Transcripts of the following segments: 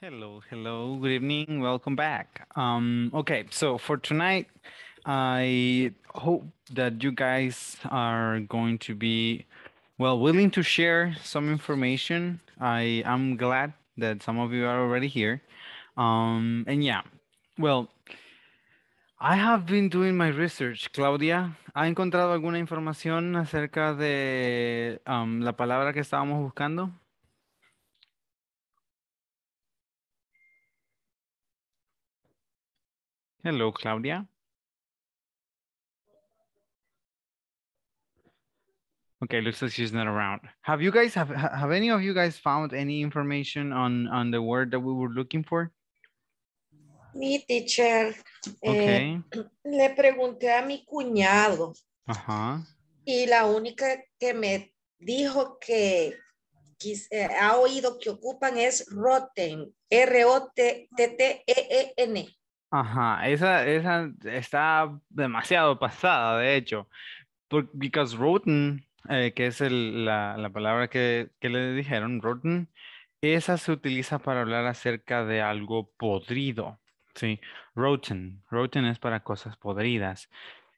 Hello, hello, good evening, welcome back. Um, okay, so for tonight, I hope that you guys are going to be, well, willing to share some information. I am glad that some of you are already here. Um, and yeah, well, I have been doing my research, Claudia. ¿Ha encontrado alguna información acerca de um, la palabra que estábamos buscando? Hello, Claudia. Okay, looks like she's not around. Have you guys have have any of you guys found any information on on the word that we were looking for? Mi teacher. Eh, okay. Eh, le pregunté a mi cuñado. Ajá. Y la única que me dijo que eh, ha oído que ocupan es rotten, R O T T E E N. Ajá, esa, esa está demasiado pasada, de hecho. Porque rotten, eh, que es la, palabra que, que, le dijeron, rotten, esa se utiliza para hablar acerca de algo podrido. Sí, rotten. Rotten es para cosas podridas.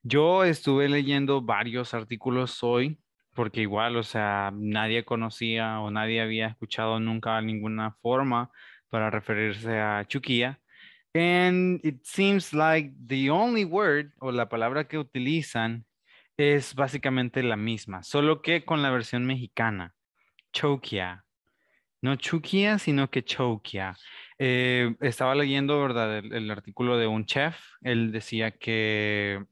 Yo estuve leyendo varios artículos hoy, porque igual, o sea, nadie conocía o nadie había escuchado nunca ninguna forma para referirse a Chuquía And it seems like the only word o la palabra que utilizan es básicamente la misma, solo que con la versión mexicana, choquia. No chuquia, sino que choquia. Eh, estaba leyendo ¿verdad? El, artículo de un chef, él decía que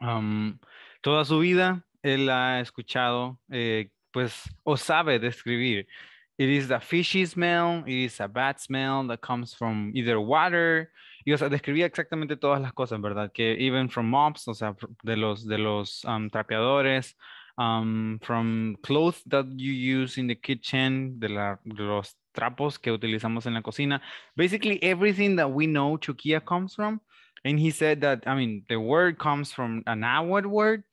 um, toda su vida él ha escuchado, eh, pues, o sabe describir It is a fishy smell, it is a bad smell that comes from either water. Y o sea, describía exactamente todas las cosas, ¿verdad? Que even from mops, o sea, de los, de los um, trapeadores, um, from clothes that you use in the kitchen, de, la, de los trapos que utilizamos en la cocina. Basically, everything that we know Chukia comes from. And he said that, I mean, the word comes from an outward word,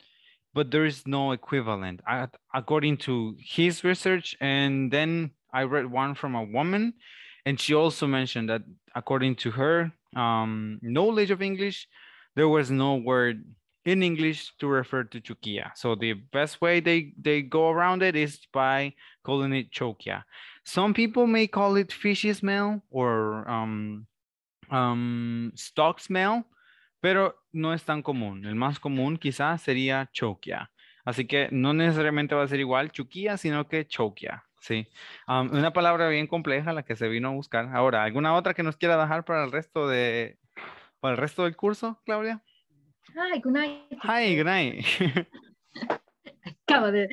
but there is no equivalent according to his research. And then I read one from a woman, and she also mentioned that according to her um, knowledge of English, there was no word in English to refer to Chukia. So the best way they, they go around it is by calling it Chokia. Some people may call it fishy smell or um, um, stock smell, pero no es tan común. El más común quizás sería Chokia. Así que no necesariamente va a ser igual Chukia, sino que Chokia. Sí, una palabra bien compleja la que se vino a buscar. Ahora, ¿alguna otra que nos quiera dejar para el resto de para el resto del curso, Claudia? Hi, good night. Hi, good acabo de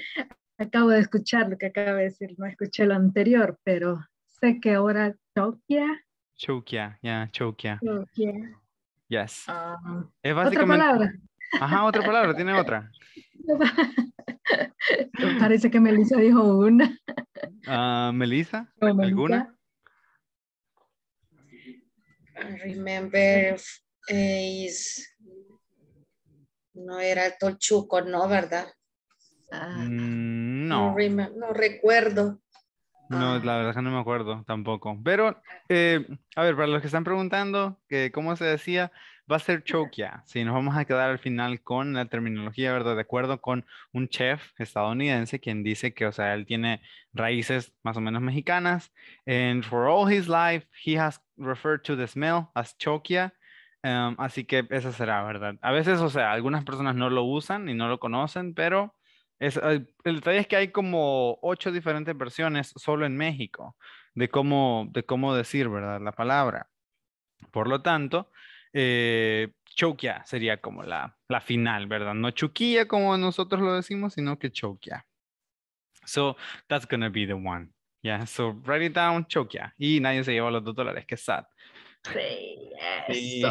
acabo de escuchar lo que acaba de decir, no escuché lo anterior, pero sé que ahora Chokia. Chokia, ya, Chokia. Yes. Ah, otra palabra. Ajá, otra palabra, tiene otra. Parece que Melissa dijo una. Uh, ¿Melissa? ¿Alguna? remember eh, is... No era Tolchuco, no, ¿verdad? Mm, no, no recuerdo. No, ah. la verdad que no me acuerdo tampoco. Pero, eh, a ver, para los que están preguntando, que cómo se decía, va a ser chokia. Si sí, nos vamos a quedar al final con la terminología, ¿verdad? De acuerdo con un chef estadounidense quien dice que, o sea, él tiene raíces más o menos mexicanas. And for all his life, he has referred to the smell as chokia. Em, así que esa será, ¿verdad? A veces, o sea, algunas personas no lo usan y no lo conocen, pero eh, el detalle es que hay como ocho diferentes versiones solo en México de cómo, de cómo decir, ¿verdad? La palabra. Por lo tanto, eh, sería como la, la final, ¿verdad? No Chuquilla como nosotros lo decimos, sino que Choquia. So, that's gonna be the one. Yeah, so write it down, Choquia. Y nadie se lleva los dos dólares, que sad. Sí,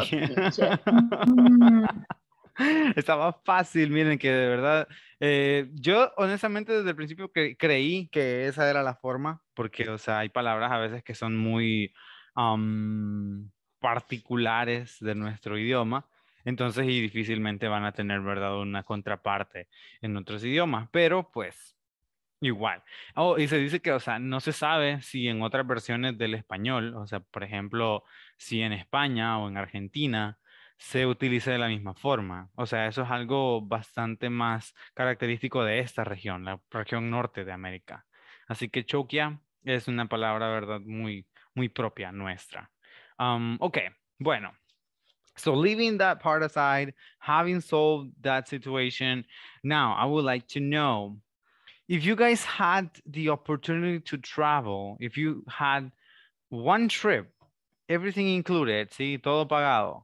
sí. Estaba fácil, miren que de verdad. Eh, yo honestamente desde el principio creí que esa era la forma, porque, o sea, hay palabras a veces que son muy particulares de nuestro idioma, entonces y difícilmente van a tener, ¿verdad?, una contraparte en otros idiomas, pero pues Igual. Oh, y se dice que, o sea, no se sabe si en otras versiones del español, o sea, por ejemplo, si en España o en Argentina se utiliza de la misma forma. O sea, eso es algo bastante más característico de esta región, la región norte de América. Así que Chokia es una palabra, verdad, muy, muy propia nuestra. Um, ok, bueno. So leaving that part aside, having solved that situation, now I would like to know if you guys had the opportunity to travel, if you had one trip, everything included, ¿sí? Todo pagado.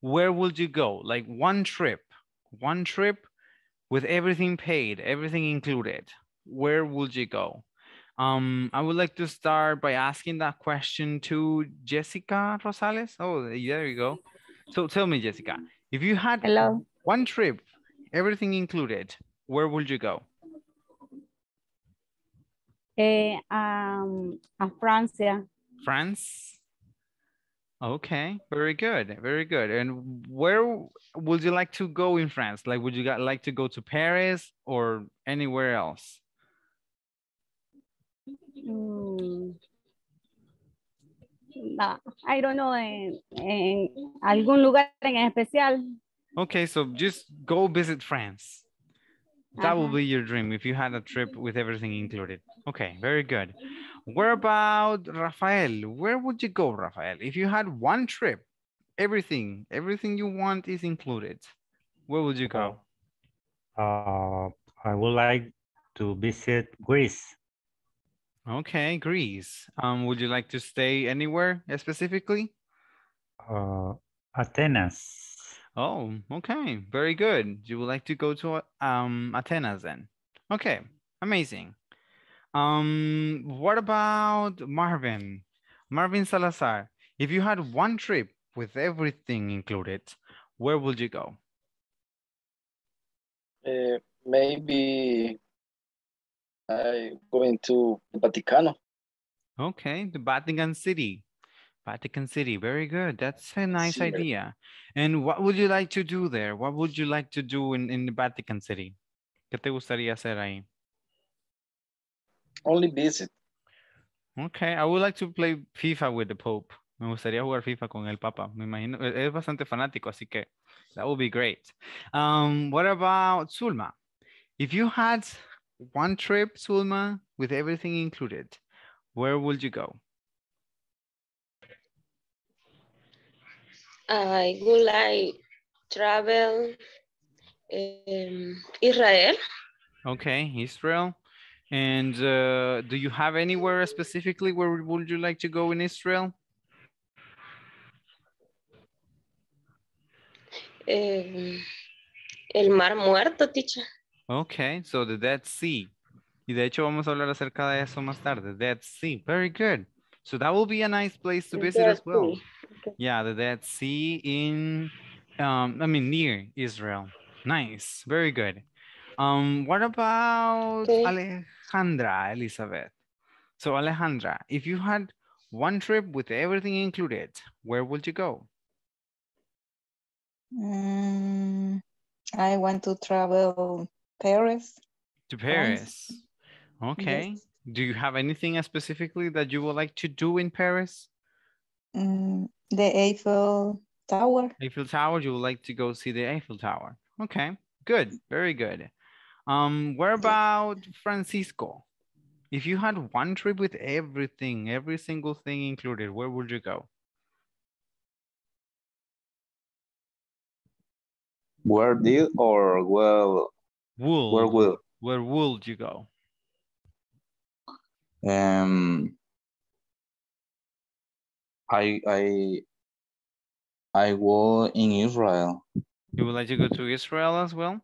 where would you go? Like one trip, one trip with everything paid, everything included. Where would you go? Um, I would like to start by asking that question to Jessica Rosales. Oh, there you go. So tell me, Jessica, if you had Hello. one trip, everything included, where would you go? Uh, um, a France. France? Okay, very good, very good. And where would you like to go in France? Like, would you like to go to Paris or anywhere else? Mm. No, I don't know, en, en algún lugar en especial. Okay, so just go visit France. That uh -huh. will uh-huh. be your dream if you had a trip with everything included. Okay, very good. Where about Rafael? Where would you go, Rafael? If you had one trip, everything, everything you want is included. Where would you go? Uh, I would like to visit Greece. Okay, Greece. Um, would you like to stay anywhere specifically? Uh, Athens. Oh, okay. Very good. You would like to go to um, Athens then? Okay, amazing. Um, what about Marvin? Marvin Salazar, if you had one trip with everything included, where would you go? Uh, maybe I going to Vaticano. Okay, the Vatican City. Vatican City. Very good. That's a nice sure. idea. And what would you like to do there? What would you like to do in, in Vatican City? ¿Qué te gustaría hacer ahí? Only visit. Okay, I would like to play FIFA with the Pope. Me gustaría jugar FIFA con el Papa. Me imagino, es bastante fanático, así que that would be great. Um, what about Zulma? If you had one trip, Zulma, with everything included, where would you go? I would like travel um, Israel. Okay, Israel. And uh, do you have anywhere specifically where would you like to go in Israel? Um, el Mar Muerto, teacher. Okay, so the Dead Sea. Y de hecho vamos a hablar acerca de eso más tarde. Dead Sea, very good. So that will be a nice place to visit Dead as well. Sea. Yeah, the Dead Sea in, um, I mean, near Israel. Nice, very good. Um, what about okay. Alejandra, Elizabeth? So Alejandra, if you had one trip with everything included, where would you go? Mm, I want to travel Paris. To Paris. Once. Okay. Yes. Do you have anything specifically that you would like to do in Paris? Mm, the Eiffel Tower. Eiffel Tower, you would like to go see the Eiffel Tower. Okay, good, very good. Um, where about Francisco? If you had one trip with everything, every single thing included, where would you go? Where did or well? Wool. Where will? Where would you go? Um, I I I was in Israel. You would like to go to Israel as well?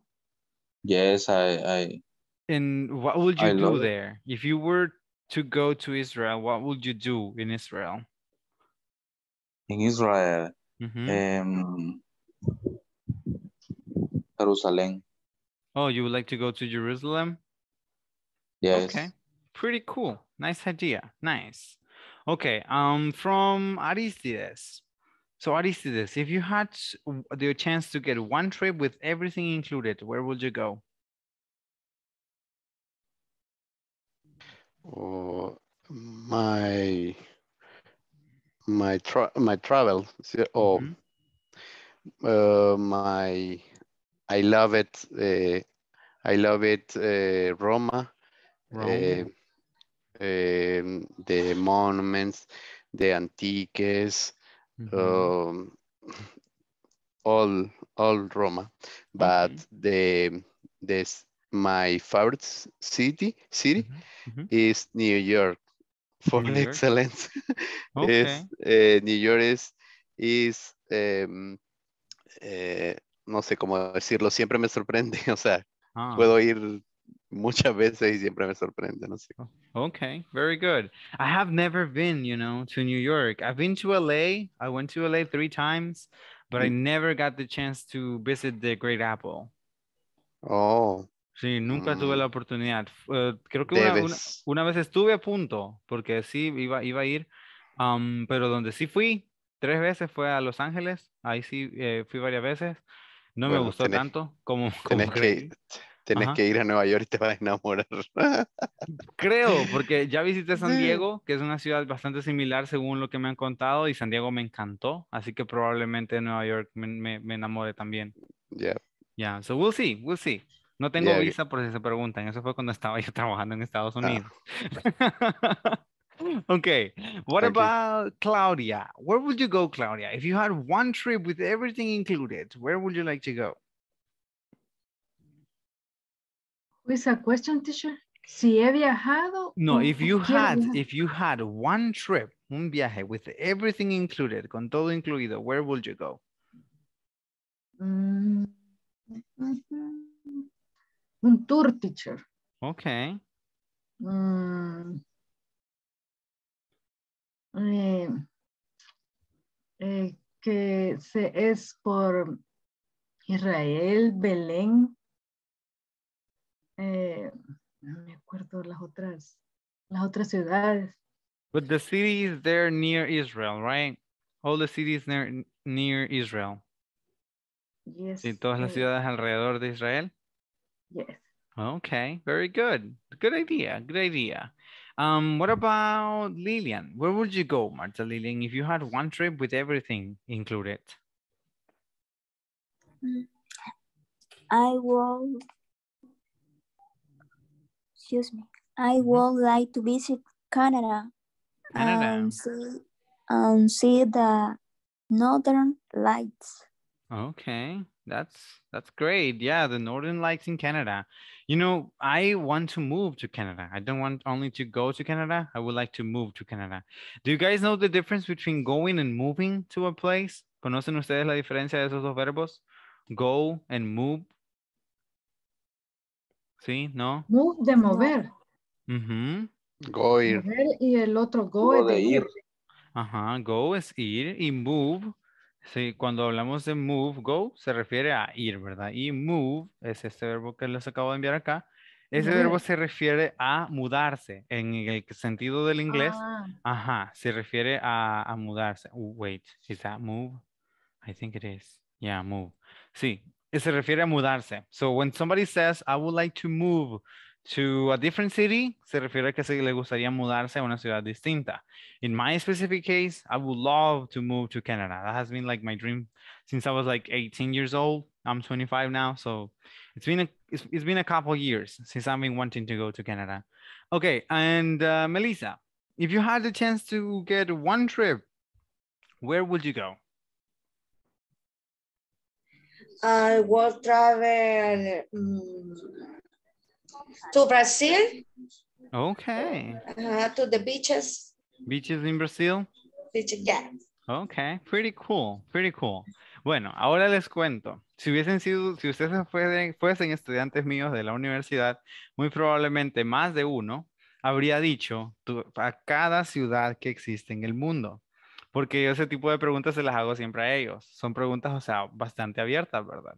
Yes, I I And what would you I do there? It. If you were to go to Israel, what would you do in Israel? In Israel, mm -hmm. um, Jerusalem. Oh, you would like to go to Jerusalem? Yes. Okay. Pretty cool. Nice idea. Nice. Okay, um, from Aristides. So Aristides, if you had the chance to get one trip with everything included, where would you go? Oh, my my tra my travel oh, mm -hmm. uh, my I love it. Uh, I love it. Uh, Roma. Uh, eh, de monuments, de antiques, um, all, all Roma. But de the, my favorite city, city is New York. For New eh, New York is, em, eh, no sé cómo decirlo, siempre me sorprende, o sea, ah. puedo ir muchas veces y siempre me sorprende, no sé. Oh, okay, very good. I have never been, you know, to New York. I've been to LA. I went to LA three times, but I mm. never got the chance to visit the Great Apple. Oh. Sí, nunca tuve mm. la oportunidad. Eh, creo que una, vez estuve a punto, porque sí iba, iba a ir, um, pero donde sí fui tres veces fue a Los Ángeles. Ahí sí eh, fui varias veces. No me gustó tanto como... como Tienes que ir a Nueva York y te vas a enamorar. Creo, porque ya visité San Diego, que es una ciudad bastante similar según lo que me han contado, y San Diego me encantó, así que probablemente Nueva York me, me, enamore también. Ya. Yeah. Ya, yeah. so we'll see, we'll see. No tengo visa por si se preguntan, eso fue cuando estaba yo trabajando en Estados ah. Unidos. Ok, okay, what about Claudia? Where would you go, Claudia? If you had one trip with everything included, where would you like to go? With pues, a question, teacher. Si he viajado. No, if you had, if you had one trip, un viaje with everything included, con todo incluido, where would you go? Mm, un tour, teacher. Okay. Mm. Eh, eh, que se es por Israel, Belén, Eh, me acuerdo las otras, las otras ciudades. But the city is there near Israel, right? All the cities near, near Israel. Yes. Y todas las eh. ciudades alrededor de Israel. Yes. Okay, very good. Good idea. Good idea. Um, what about Lillian? Where would you go, Marta Lillian, if you had one trip with everything included? I will excuse me. I mm-hmm. would like to visit Canada, Canada. and see and see the northern lights. Okay, that's that's great. Yeah, the northern lights in Canada. You know, I want to move to Canada. I don't want only to go to Canada. I would like to move to Canada. Do you guys know the difference between going and moving to a place? ¿Conocen ustedes la diferencia de esos dos verbos? Go and move Sí, no. Move de mover. Go ir. y el otro go, de, ir. Ajá, go es ir y move. Sí, cuando hablamos de move, go se refiere a ir, ¿verdad? Y move es este verbo que les acabo de enviar acá. Ese verbo se refiere a mudarse. En el sentido del inglés, ah. ajá, se refiere a, a mudarse. wait, is that move? I think it is. Yeah, move. Sí, se refiere a mudarse. So when somebody says, I would like to move to a different city, se refiere a que se le gustaría mudarse a una ciudad distinta. In my specific case, I would love to move to Canada. That has been like my dream since I was like 18 years old. I'm 25 now, so it's been a it's, it's been a couple years since I've been wanting to go to Canada. Okay, and uh, Melissa, if you had the chance to get one trip, where would you go? I will travel mm, to Brazil. Okay. Uh, to the beaches. Beaches in Brazil. Beaches, Okay, pretty cool, pretty cool. Bueno, ahora les cuento. Si hubiesen sido, si ustedes fuesen estudiantes míos de la universidad, muy probablemente más de uno habría dicho a cada ciudad que existe en el mundo porque ese tipo de preguntas se las hago siempre a ellos. Son preguntas, o sea, bastante abiertas, ¿verdad?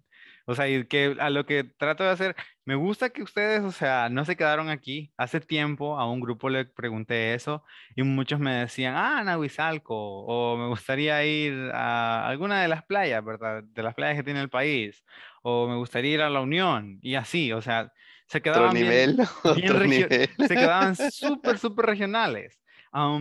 O sea, y que a lo que trato de hacer, me gusta que ustedes, o sea, no se quedaron aquí. Hace tiempo a un grupo le pregunté eso y muchos me decían, ah, Nahuizalco, o me gustaría ir a alguna de las playas, ¿verdad? De las playas que tiene el país, o me gustaría ir a la Unión, y así, o sea, se quedaban. bien, nivel, Se quedaban súper, súper regionales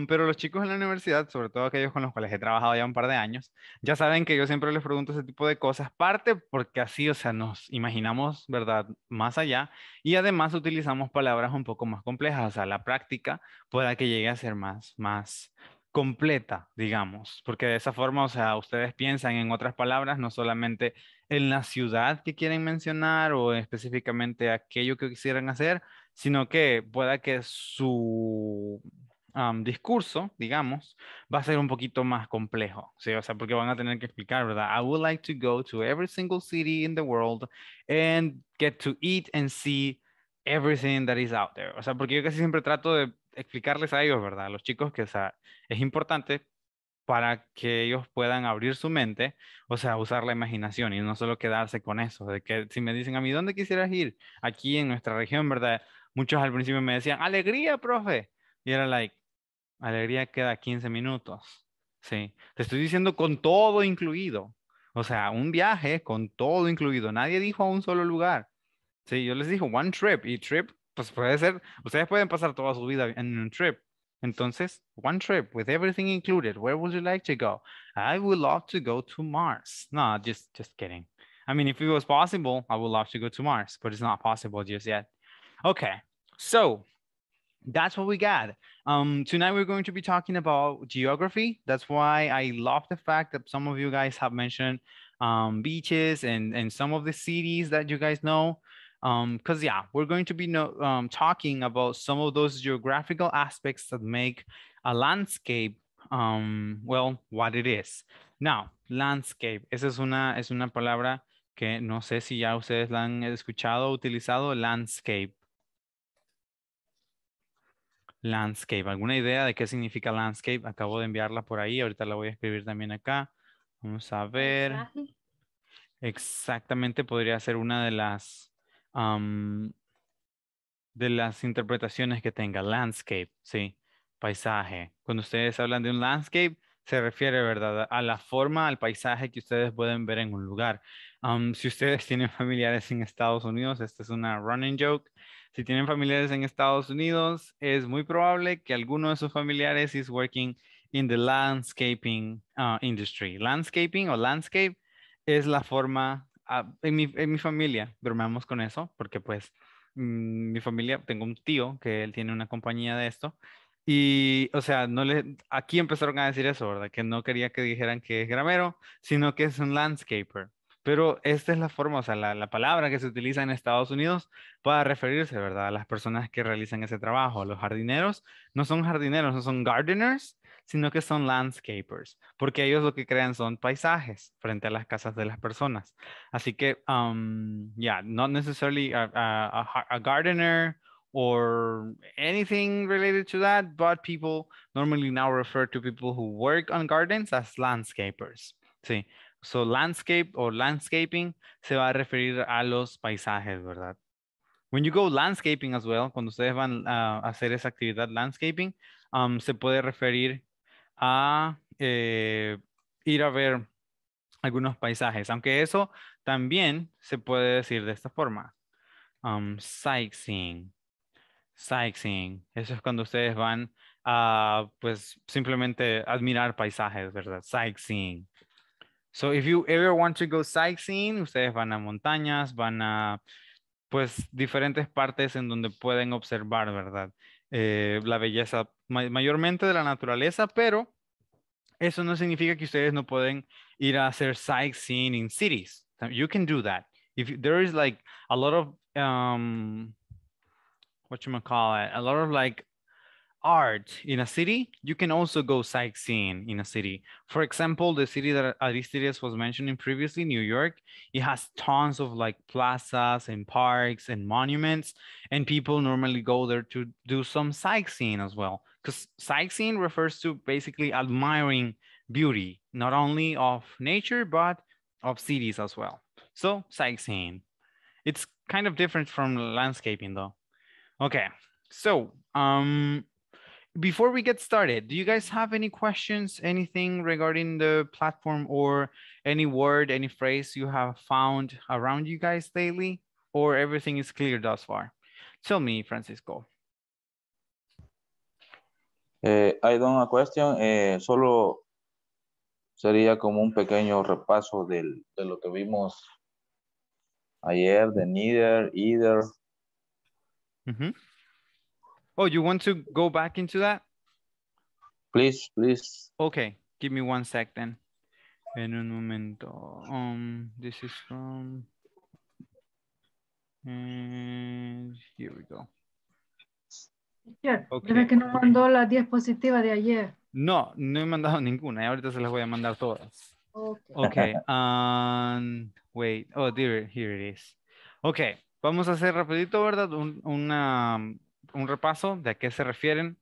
pero los chicos en la universidad, sobre todo aquellos con los cuales he trabajado ya un par de años, ya saben que yo siempre les pregunto ese tipo de cosas, parte porque así, o sea, nos imaginamos, ¿verdad?, más allá y además utilizamos palabras un poco más complejas, o sea, la práctica pueda que llegue a ser más, más completa, digamos, porque de esa forma, o sea, ustedes piensan en otras palabras, no solamente en la ciudad que quieren mencionar o específicamente aquello que quisieran hacer, sino que pueda que su discurso, digamos, va a ser un poquito más complejo, ¿sí? O sea, porque van a tener que explicar, ¿verdad? I would like to go to every single city in the world and get to eat and see everything that is out there. O sea, porque yo casi siempre trato de explicarles a ellos, ¿verdad? A los chicos que o sea, es importante para que ellos puedan abrir su mente, o sea, usar la imaginación y no solo quedarse con eso, de que si me dicen a mí, ¿dónde quisieras ir? Aquí en nuestra región, ¿verdad? Muchos al principio me decían, alegría, profe. Y era like, Alegría queda 15 minutos. Sí. Te estoy diciendo con todo incluido. O sea, un viaje con todo incluido. Nadie dijo a un solo lugar. Sí, yo les dije one trip y trip, pues puede ser, ustedes pueden pasar toda su vida en un trip. Entonces, one trip with everything included. Where would you like to go? I would love to go to Mars. No, just just kidding. I mean, if it was possible, I would love to go to Mars, but it's not possible just yet. Okay. So, that's what we got. Um, tonight we're going to be talking about geography. That's why I love the fact that some of you guys have mentioned um, beaches and, and some of the cities that you guys know. Because um, yeah, we're going to be no, um, talking about some of those geographical aspects that make a landscape, um, well, what it is. Now, landscape, esa es una, es una palabra que no sé si ya ustedes la han escuchado o utilizado, landscape. landscape. ¿Alguna idea de qué significa landscape? Acabo de enviarla por ahí, ahorita la voy a escribir también acá. Vamos a ver. Exactamente, podría ser una de las, de las interpretaciones que tenga. Landscape, sí, paisaje. Cuando ustedes hablan de un landscape, se refiere, ¿verdad? A la forma, al paisaje que ustedes pueden ver en un lugar. si ustedes tienen familiares en Estados Unidos, esta es una running joke si tienen familiares en Estados Unidos, es muy probable que alguno de sus familiares is working in the landscaping uh, industry. Landscaping o landscape es la forma, ah, en, mi, en, mi, familia, bromeamos con eso, porque pues mm, mi familia, tengo un tío que él tiene una compañía de esto, y, o sea, no le, aquí empezaron a decir eso, ¿verdad? Que no quería que dijeran que es gramero, sino que es un landscaper pero esta es la forma, o sea, la, palabra que se utiliza en Estados Unidos para referirse, ¿verdad? A las personas que realizan ese trabajo, los jardineros, no son jardineros, no son gardeners, sino que son landscapers, porque ellos lo que crean son paisajes frente a las casas de las personas. Así que, um, yeah, not necessarily a, a, a gardener or anything related to that, but people normally now refer to people who work on gardens as landscapers. Sí, So landscape o landscaping se va a referir a los paisajes, ¿verdad? When you go landscaping as well, cuando ustedes van a hacer esa actividad landscaping, um, se puede referir a eh, ir a ver algunos paisajes, aunque eso también se puede decir de esta forma. Um, sightseeing. Sightseeing. Eso es cuando ustedes van a, pues, simplemente admirar paisajes, ¿verdad? Sightseeing. So if you ever want to go sightseeing, ustedes van a montañas, van a pues diferentes partes en donde pueden observar, ¿verdad? Eh, la belleza mayormente de la naturaleza, pero eso no significa que ustedes no pueden ir a hacer sightseeing in cities. You can do that. If there is like a lot of um what you call it, a lot of like art in a city, you can also go sightseeing in a city. For example, the city that Aristides was mentioning previously, New York, it has tons of like plazas and parks and monuments, and people normally go there to do some sightseeing as well. Because sightseeing refers to basically admiring beauty, not only of nature, but of cities as well. So sightseeing. It's kind of different from landscaping though. Okay, so um, before we get started, do you guys have any questions, anything regarding the platform or any word, any phrase you have found around you guys lately or everything is clear thus far? Tell me, Francisco. Eh, I don't have a question, eh, solo sería como un pequeño repaso del, de lo que vimos ayer, de neither, either. Mm -hmm. Oh, you want to go back into that? Please, please. Okay, give me one sec then. En un momento. Um, this is from... Eh, here we go. que no mandó las diapositivas de ayer. No, no he mandado ninguna. Eh, ahorita se las voy a mandar todas. Okay. okay. Um, wait. Oh, there, here it is. Okay. Vamos a hacer rapidito, ¿verdad? una un repaso de a qué se refieren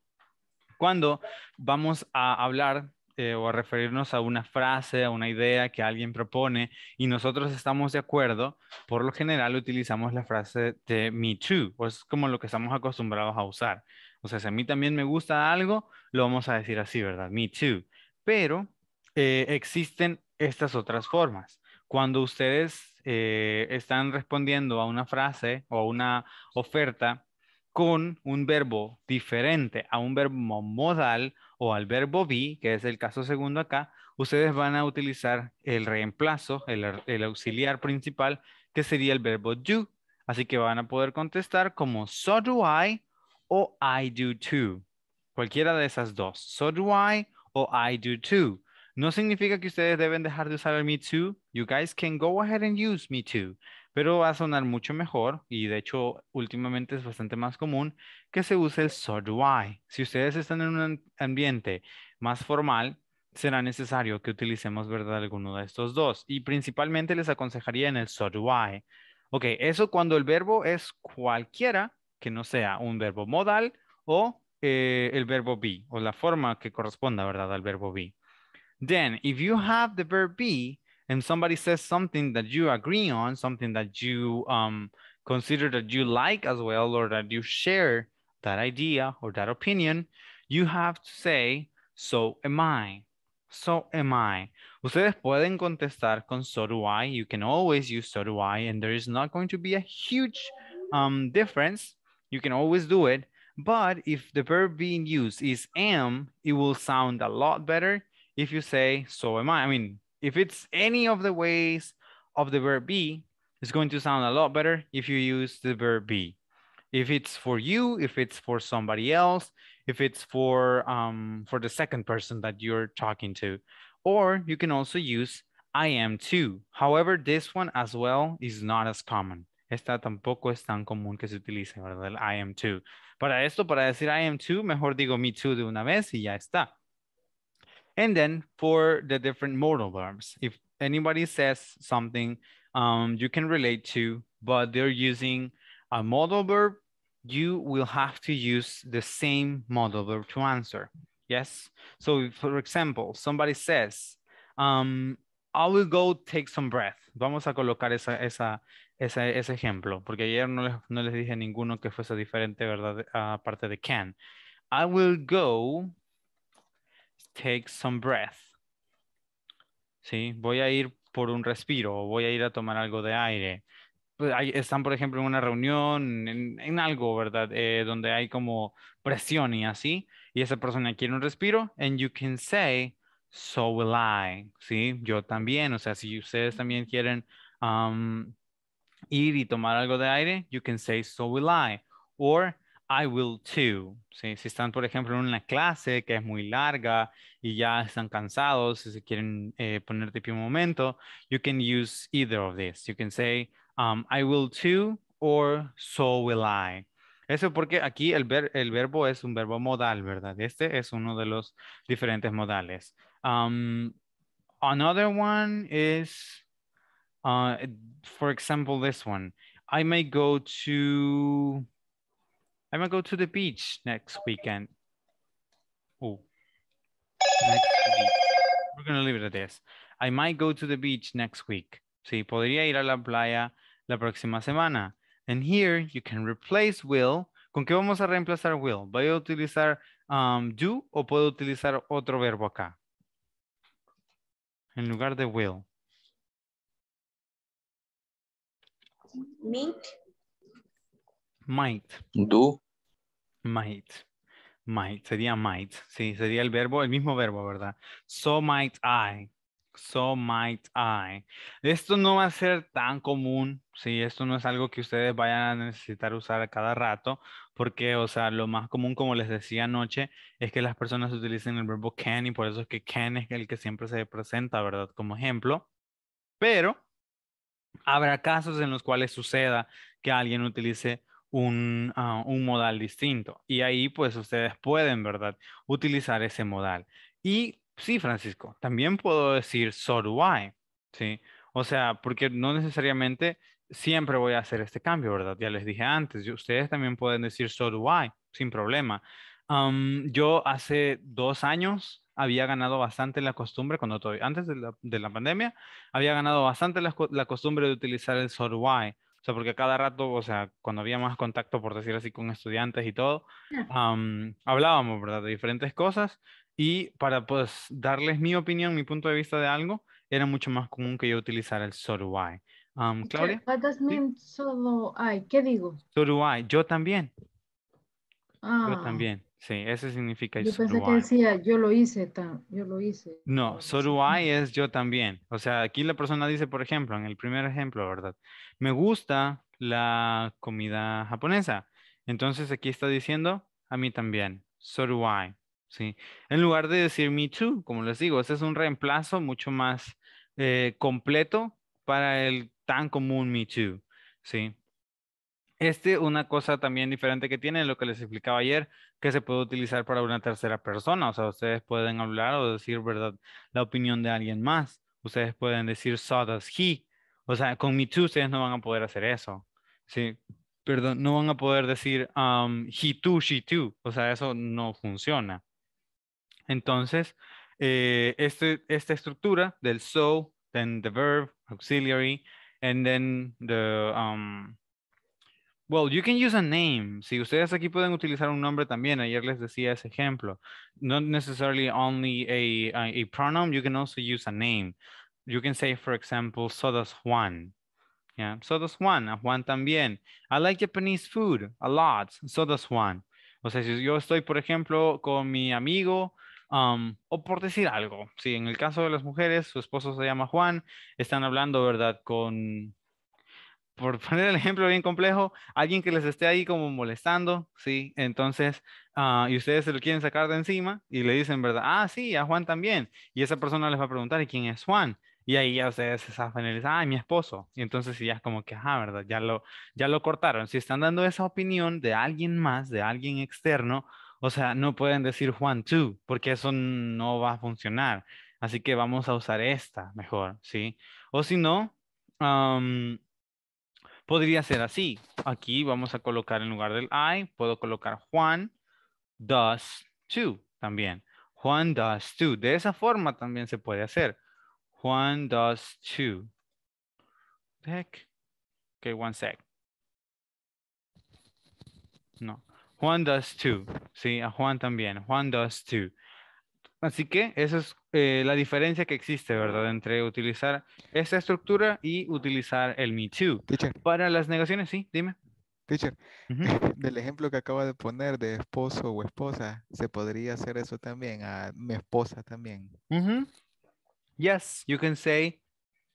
cuando vamos a hablar eh, o a referirnos a una frase, a una idea que alguien propone y nosotros estamos de acuerdo, por lo general utilizamos la frase de me too, o es como lo que estamos acostumbrados a usar. O sea, si a mí también me gusta algo, lo vamos a decir así, ¿verdad? Me too. Pero eh, existen estas otras formas. Cuando ustedes eh, están respondiendo a una frase o a una oferta con un verbo diferente a un verbo modal o al verbo be, que es el caso segundo acá, ustedes van a utilizar el reemplazo, el, auxiliar principal, que sería el verbo do. Así que van a poder contestar como so do I o I do too. Cualquiera de esas dos. So do I o I do too. No significa que ustedes deben dejar de usar el me too. You guys can go ahead and use me too pero va a sonar mucho mejor y de hecho últimamente es bastante más común que se use el so do I. Si ustedes están en un ambiente más formal, será necesario que utilicemos, ¿verdad?, alguno de estos dos. Y principalmente les aconsejaría en el so do I. Ok, eso cuando el verbo es cualquiera que no sea un verbo modal o eh, el verbo be o la forma que corresponda, ¿verdad?, al verbo be. Then, if you have the verb be, and somebody says something that you agree on, something that you um, consider that you like as well, or that you share that idea or that opinion, you have to say, so am I. So am I. Ustedes pueden contestar con so do I. You can always use so do I, and there is not going to be a huge um, difference. You can always do it. But if the verb being used is am, it will sound a lot better if you say, so am I. I mean, if it's any of the ways of the verb be, it's going to sound a lot better if you use the verb be. If it's for you, if it's for somebody else, if it's for um, for the second person that you're talking to, or you can also use I am too. However, this one as well is not as common. Esta tampoco es tan común que se utilice, ¿verdad? El I am too. Para esto, para decir I am too, mejor digo me too de una vez y ya está. And then for the different modal verbs, if anybody says something um, you can relate to, but they're using a modal verb, you will have to use the same modal verb to answer. Yes. So for example, somebody says, um, I will go take some breath. Vamos a colocar esa, esa, esa, ese ejemplo, porque ayer no les, no les dije ninguno que fuese diferente, ¿verdad? Ah, aparte de can. I will go take some breath. ¿Sí? Voy a ir por un respiro, voy a ir a tomar algo de aire. Pues, están, por ejemplo, en una reunión, en, algo, ¿verdad? Eh, donde hay como presión y así, y esa persona quiere un respiro, and you can say, so will I, ¿sí? Yo también, o sea, si ustedes también quieren um, ir y tomar algo de aire, you can say, so will I, or I will too. Si están, por ejemplo, en una clase que es muy larga y ya están cansados, si se quieren eh, poner de pie un momento, you can use either of these. You can say, um, I will too or so will I. Eso porque aquí el, el verbo es un verbo modal, ¿verdad? Este es uno de los diferentes modales. Um, another one is, uh, for example, this one. I may go to I'm gonna go to the beach next weekend. Oh, next week. We're gonna leave it at this. I might go to the beach next week. Sí, podría ir a la playa la próxima semana. And here you can replace will. ¿Con qué vamos a reemplazar will? ¿Voy a utilizar um, do o puedo utilizar otro verbo acá? En lugar de will. Might. Might. Do. Might. Might. Sería might. Sí, sería el verbo, el mismo verbo, ¿verdad? So might I. So might I. Esto no va a ser tan común, sí, esto no es algo que ustedes vayan a necesitar usar a cada rato, porque, o sea, lo más común, como les decía anoche, es que las personas utilicen el verbo can y por eso es que can es el que siempre se presenta, ¿verdad? Como ejemplo. Pero habrá casos en los cuales suceda que alguien utilice Ah, un, modal distinto. Y ahí pues ustedes pueden, ¿verdad? Utilizar ese modal. Y sí, Francisco, también puedo decir so do ¿sí? O sea, porque no necesariamente siempre voy a hacer este cambio, ¿verdad? Ya les dije antes, ustedes también pueden decir so do sin problema. yo hace dos años había ganado bastante la costumbre, cuando todavía, antes de la, pandemia, había ganado bastante la, la, costumbre de utilizar el so do sea, porque cada rato, o sea, cuando había más contacto, por decir así, con estudiantes y todo, ah. hablábamos, ¿verdad?, de diferentes cosas y para, pues, darles mi opinión, mi punto de vista de algo, era mucho más común que yo utilizara el so do Claudia. I? ¿Qué digo? So do Yo también. Ah. Yo también. Sí, ese significa Yo pensé que decía, yo lo hice, yo lo hice. No, so es yo también. O sea, aquí la persona dice, por ejemplo, en el primer ejemplo, ¿verdad? Me gusta la comida japonesa. Entonces aquí está diciendo, a mí también. So Sí. En lugar de decir me too, como les digo, ese es un reemplazo mucho más eh, completo para el tan común me too. Sí. Este, una cosa también diferente que tiene, lo que les explicaba ayer, que se puede utilizar para una tercera persona. O sea, ustedes pueden hablar o decir, ¿verdad?, la opinión de alguien más. Ustedes pueden decir, so does he. O sea, con me too ustedes no van a poder hacer eso. Sí, perdón, no van a poder decir um, he too, she too. O sea, eso no funciona. Entonces, eh, este, esta estructura del so, then the verb, auxiliary, and then the um, Well, you can use a name. Si ustedes aquí pueden utilizar un nombre también. Ayer les decía ese ejemplo. Not necessarily only a, a, pronoun, you can also use a name. You can say, for example, so does Juan. Yeah, so does Juan. A Juan también. I like Japanese food a lot. So does Juan. O sea, si yo estoy, por ejemplo, con mi amigo, um, o por decir algo, si en el caso de las mujeres, su esposo se llama Juan, están hablando, ¿verdad?, con por poner el ejemplo bien complejo, alguien que les esté ahí como molestando, ¿sí? Entonces, ah, y ustedes se lo quieren sacar de encima y le dicen, ¿verdad? Ah, sí, a Juan también. Y esa persona les va a preguntar, ¿y quién es Juan? Y ahí ya ustedes se zafan y les ah, mi esposo. Y entonces ya es como que, ajá, ¿verdad? Ya lo, ya lo cortaron. Si están dando esa opinión de alguien más, de alguien externo, o sea, no pueden decir Juan tú, porque eso no va a funcionar. Así que vamos a usar esta mejor, ¿sí? O si no, Podría ser así. Aquí vamos a colocar en lugar del I, puedo colocar Juan does too también. Juan does too. De esa forma también se puede hacer. Juan does too. Ok, Okay, one sec. No. Juan does too. Sí, a Juan también. Juan does too. Así que eso es eh, la diferencia que existe, ¿verdad?, entre utilizar esa estructura y utilizar el Me Too. Para las negaciones, sí, dime. Teacher, del ejemplo que acaba de poner de esposo o esposa, ¿se podría hacer eso también a mi esposa también? Yes, you can say,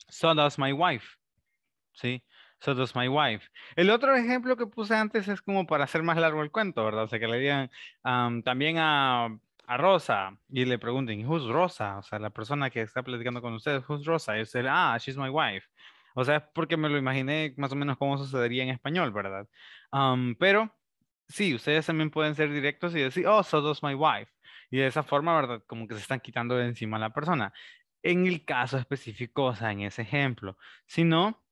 so does my wife. ¿Sí? So does my wife. El otro ejemplo que puse antes es como para hacer más largo el cuento, ¿verdad? O sea, que le digan también a a Rosa y le pregunten, ¿who's Rosa? O sea, la persona que está platicando con ustedes, ¿who's Rosa? Y usted, ah, she's my wife. O sea, es porque me lo imaginé más o menos cómo sucedería en español, ¿verdad? pero sí, ustedes también pueden ser directos y decir, oh, so does my wife. Y de esa forma, ¿verdad? Como que se están quitando de encima a la persona. En el caso específico, o sea, en ese ejemplo. Si no,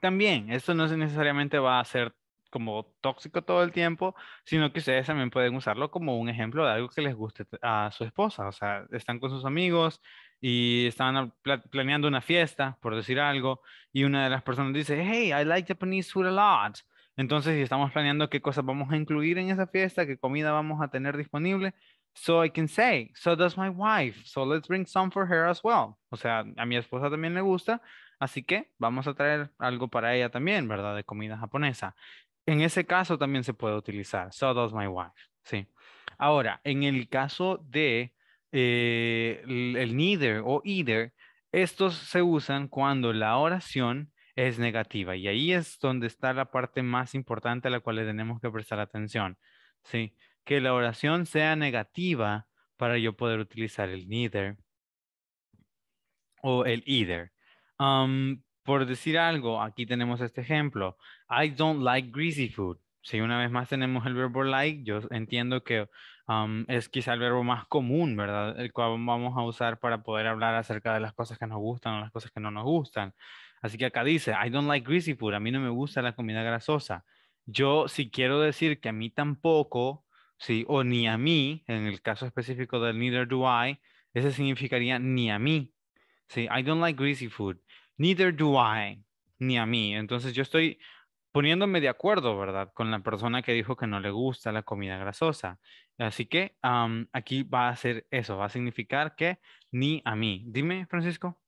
también, esto no necesariamente va a ser como tóxico todo el tiempo, sino que ustedes también pueden usarlo como un ejemplo de algo que les guste a su esposa. O sea, están con sus amigos y están planeando una fiesta, por decir algo, y una de las personas dice, hey, I like Japanese food a lot. Entonces, estamos planeando qué cosas vamos a incluir en esa fiesta, qué comida vamos a tener disponible, so I can say, so does my wife, so let's bring some for her as well. O sea, a mi esposa también le gusta, así que vamos a traer algo para ella también, ¿verdad? De comida japonesa. En ese caso también se puede utilizar. So does my wife. Sí. Ahora, en el caso de eh, el neither o either, estos se usan cuando la oración es negativa y ahí es donde está la parte más importante a la cual le tenemos que prestar atención. Sí, que la oración sea negativa para yo poder utilizar el neither o el either. Um, por decir algo, aquí tenemos este ejemplo. I don't like greasy food. Si una vez más tenemos el verbo like, yo entiendo que um, es quizá el verbo más común, ¿verdad? El cual vamos a usar para poder hablar acerca de las cosas que nos gustan o las cosas que no nos gustan. Así que acá dice, I don't like greasy food. A mí no me gusta la comida grasosa. Yo si quiero decir que a mí tampoco, sí, o ni a mí, en el caso específico del neither do I, ese significaría ni a mí. Sí, I don't like greasy food. Neither do I, ni a mí. Entonces yo estoy poniéndome de acuerdo, ¿verdad? Con la persona que dijo que no le gusta la comida grasosa. Así que aquí va a ser eso, va a significar que ni a mí. Dime, Francisco.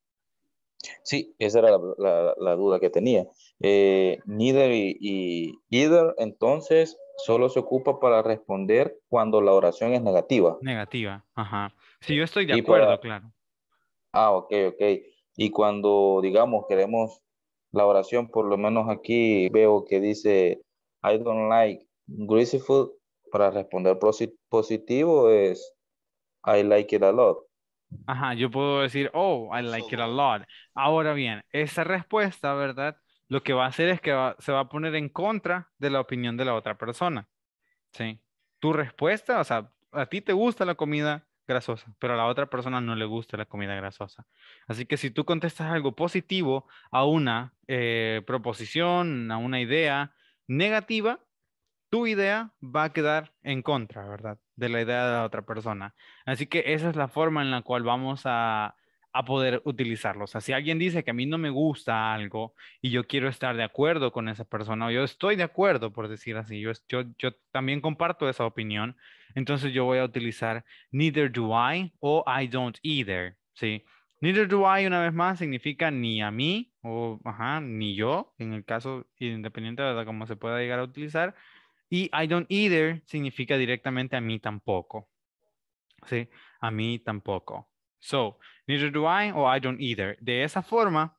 Sí, esa era la, duda que tenía. Eh, neither y, either, entonces, solo se ocupa para responder cuando la oración es negativa. Negativa, ajá. Sí, yo estoy de acuerdo, claro. Ah, ok, ok. Y cuando, digamos, queremos la oración, por lo menos aquí veo que dice, I don't like greasy food. Para responder positivo es, I like it a lot. Ajá, yo puedo decir, oh, I like it a lot. Ahora bien, esa respuesta, ¿verdad? Lo que va a hacer es que se va a poner en contra de la opinión de la otra persona. Sí. Tu respuesta, o sea, a ti te gusta la comida, grasosa, pero a la otra persona no le gusta la comida grasosa. Así que si tú contestas algo positivo a una eh, proposición, a una idea negativa, tu idea va a quedar en contra, ¿verdad? De la idea de la otra persona. Así que esa es la forma en la cual vamos a a poder utilizarlos, O sea, si alguien dice que a mí no me gusta algo y yo quiero estar de acuerdo con esa persona, o yo estoy de acuerdo, por decir así, yo, yo, yo también comparto esa opinión, entonces yo voy a utilizar neither do I o I don't either, ¿sí? Neither do I, una vez más, significa ni a mí o ajá, ni yo, en el caso independiente de cómo se pueda llegar a utilizar. Y I don't either significa directamente a mí tampoco. ¿Sí? A mí tampoco. So, neither do I or I don't either. De esa forma,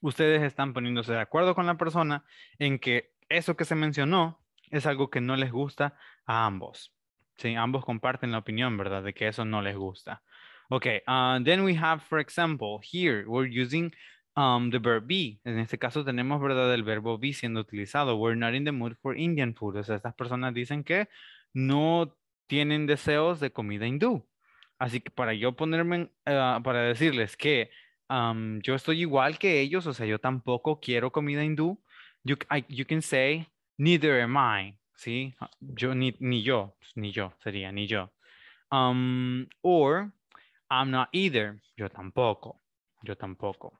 ustedes están poniéndose de acuerdo con la persona en que eso que se mencionó es algo que no les gusta a ambos. Sí, ambos comparten la opinión, ¿verdad? De que eso no les gusta. Okay, uh, then we have, for example, here we're using um, the verb be. En este caso tenemos, ¿verdad? El verbo be siendo utilizado. We're not in the mood for Indian food. O estas personas dicen que no tienen deseos de comida hindú. Así que para yo ponerme, ah, para decirles que yo estoy igual que ellos, o sea, yo tampoco quiero comida hindú, you, can say, neither am I, ¿sí? Ah, yo, ni, yo, pues, ni yo, sería, ni yo. or, I'm not either, yo tampoco, yo tampoco.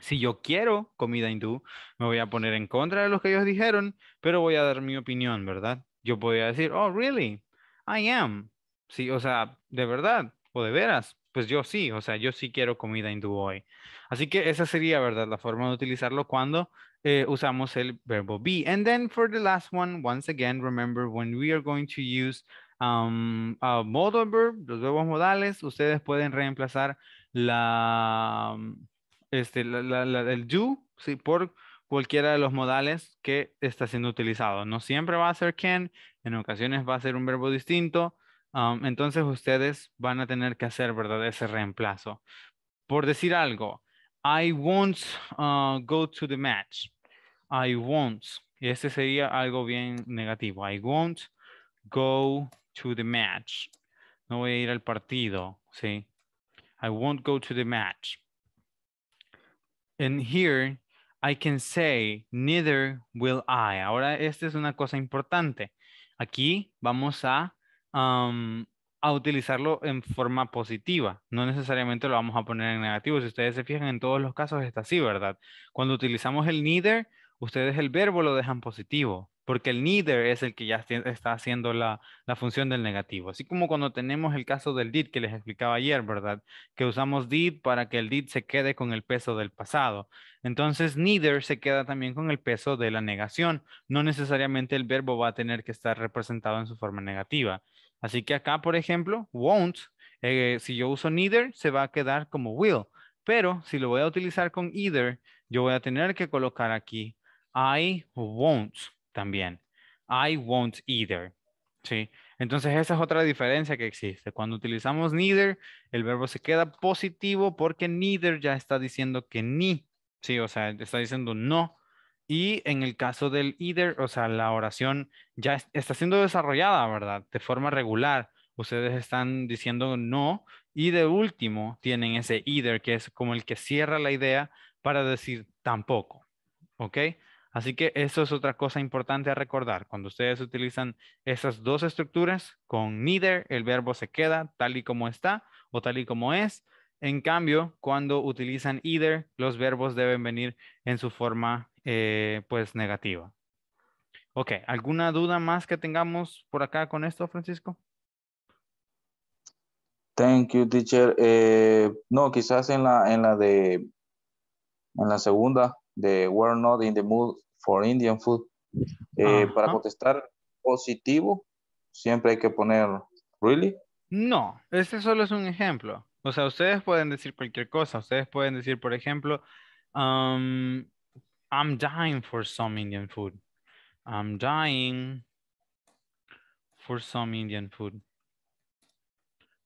Si yo quiero comida hindú, me voy a poner en contra de lo que ellos dijeron, pero voy a dar mi opinión, ¿verdad? Yo a decir, oh, really, I am, Sí, o sea, de verdad o de veras, pues yo sí, o sea, yo sí quiero comida hindú hoy. Así que esa sería, ¿verdad? La forma de utilizarlo cuando eh, usamos el verbo be. And then for the last one, once again, remember when we are going to use um, a modal verb, los verbos modales, ustedes pueden reemplazar la, um, este, la, el do ¿sí? por cualquiera de los modales que está siendo utilizado. No siempre va a ser can, en ocasiones va a ser un verbo distinto, entonces ustedes van a tener que hacer, ¿verdad? Ese reemplazo. Por decir algo, I won't uh, go to the match. I won't. Y ese sería algo bien negativo. I won't go to the match. No voy a ir al partido, ¿sí? I won't go to the match. And here I can say, neither will I. Ahora, esta es una cosa importante. Aquí vamos a a utilizarlo en forma positiva. No necesariamente lo vamos a poner en negativo. Si ustedes se fijan, en todos los casos está así, ¿verdad? Cuando utilizamos el neither, ustedes el verbo lo dejan positivo, porque el neither es el que ya está haciendo la, la, función del negativo. Así como cuando tenemos el caso del did que les explicaba ayer, ¿verdad? Que usamos did para que el did se quede con el peso del pasado. Entonces, neither se queda también con el peso de la negación. No necesariamente el verbo va a tener que estar representado en su forma negativa. Así que acá, por ejemplo, won't, eh, si yo uso neither, se va a quedar como will. Pero si lo voy a utilizar con either, yo voy a tener que colocar aquí I won't también. I won't either. Entonces esa es otra diferencia que existe. Cuando utilizamos neither, el verbo se queda positivo porque neither ya está diciendo que ni. Sí, o sea, está diciendo no y en el caso del either, o sea, la oración ya está siendo desarrollada, ¿verdad? De forma regular. Ustedes están diciendo no y de último tienen ese either, que es como el que cierra la idea para decir tampoco. ¿Ok? Así que eso es otra cosa importante a recordar. Cuando ustedes utilizan esas dos estructuras, con neither el verbo se queda tal y como está o tal y como es, en cambio, cuando utilizan either, los verbos deben venir en su forma eh, pues negativa. Ok, ¿alguna duda más que tengamos por acá con esto, Francisco? Thank you, teacher. Eh, no, quizás en la, en la de, en la segunda, de we're not in the mood for Indian food. Eh, para contestar positivo, siempre hay que poner really. No, este solo es un ejemplo. O sea, ustedes pueden decir cualquier cosa. Ustedes pueden decir, por ejemplo, um, I'm dying for some Indian food. I'm dying for some Indian food.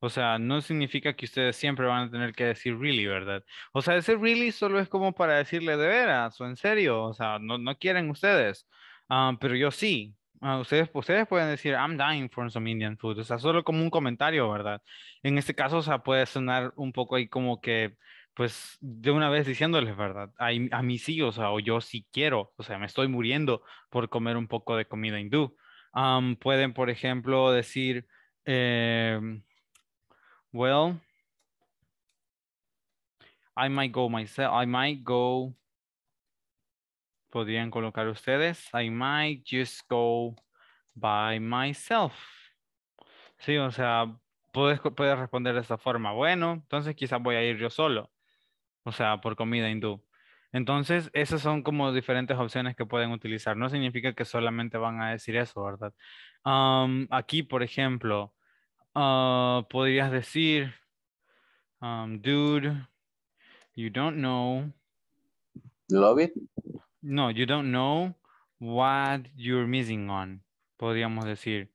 O sea, no significa que ustedes siempre van a tener que decir really, ¿verdad? O sea, ese really solo es como para decirle de veras o en serio. O sea, no, no quieren ustedes. Ah, pero yo sí. Ah, ustedes, ustedes pueden decir, I'm dying for some Indian food. O sea, solo como un comentario, ¿verdad? En este caso, o sea, puede sonar un poco ahí como que, pues, de una vez diciéndoles, ¿verdad? A, a mí sí, o sea, o yo sí quiero, o sea, me estoy muriendo por comer un poco de comida hindú. pueden, por ejemplo, decir, em, well, I might go myself, I might go podrían colocar ustedes. I might just go by myself. Sí, o sea, puedes, puedes responder de esta forma. Bueno, entonces quizás voy a ir yo solo. O sea, por comida hindú. Entonces, esas son como diferentes opciones que pueden utilizar. No significa que solamente van a decir eso, ¿verdad? Um, aquí, por ejemplo, uh, podrías decir, um, dude, you don't know. Love it. No, you don't know what you're missing on. Podríamos decir,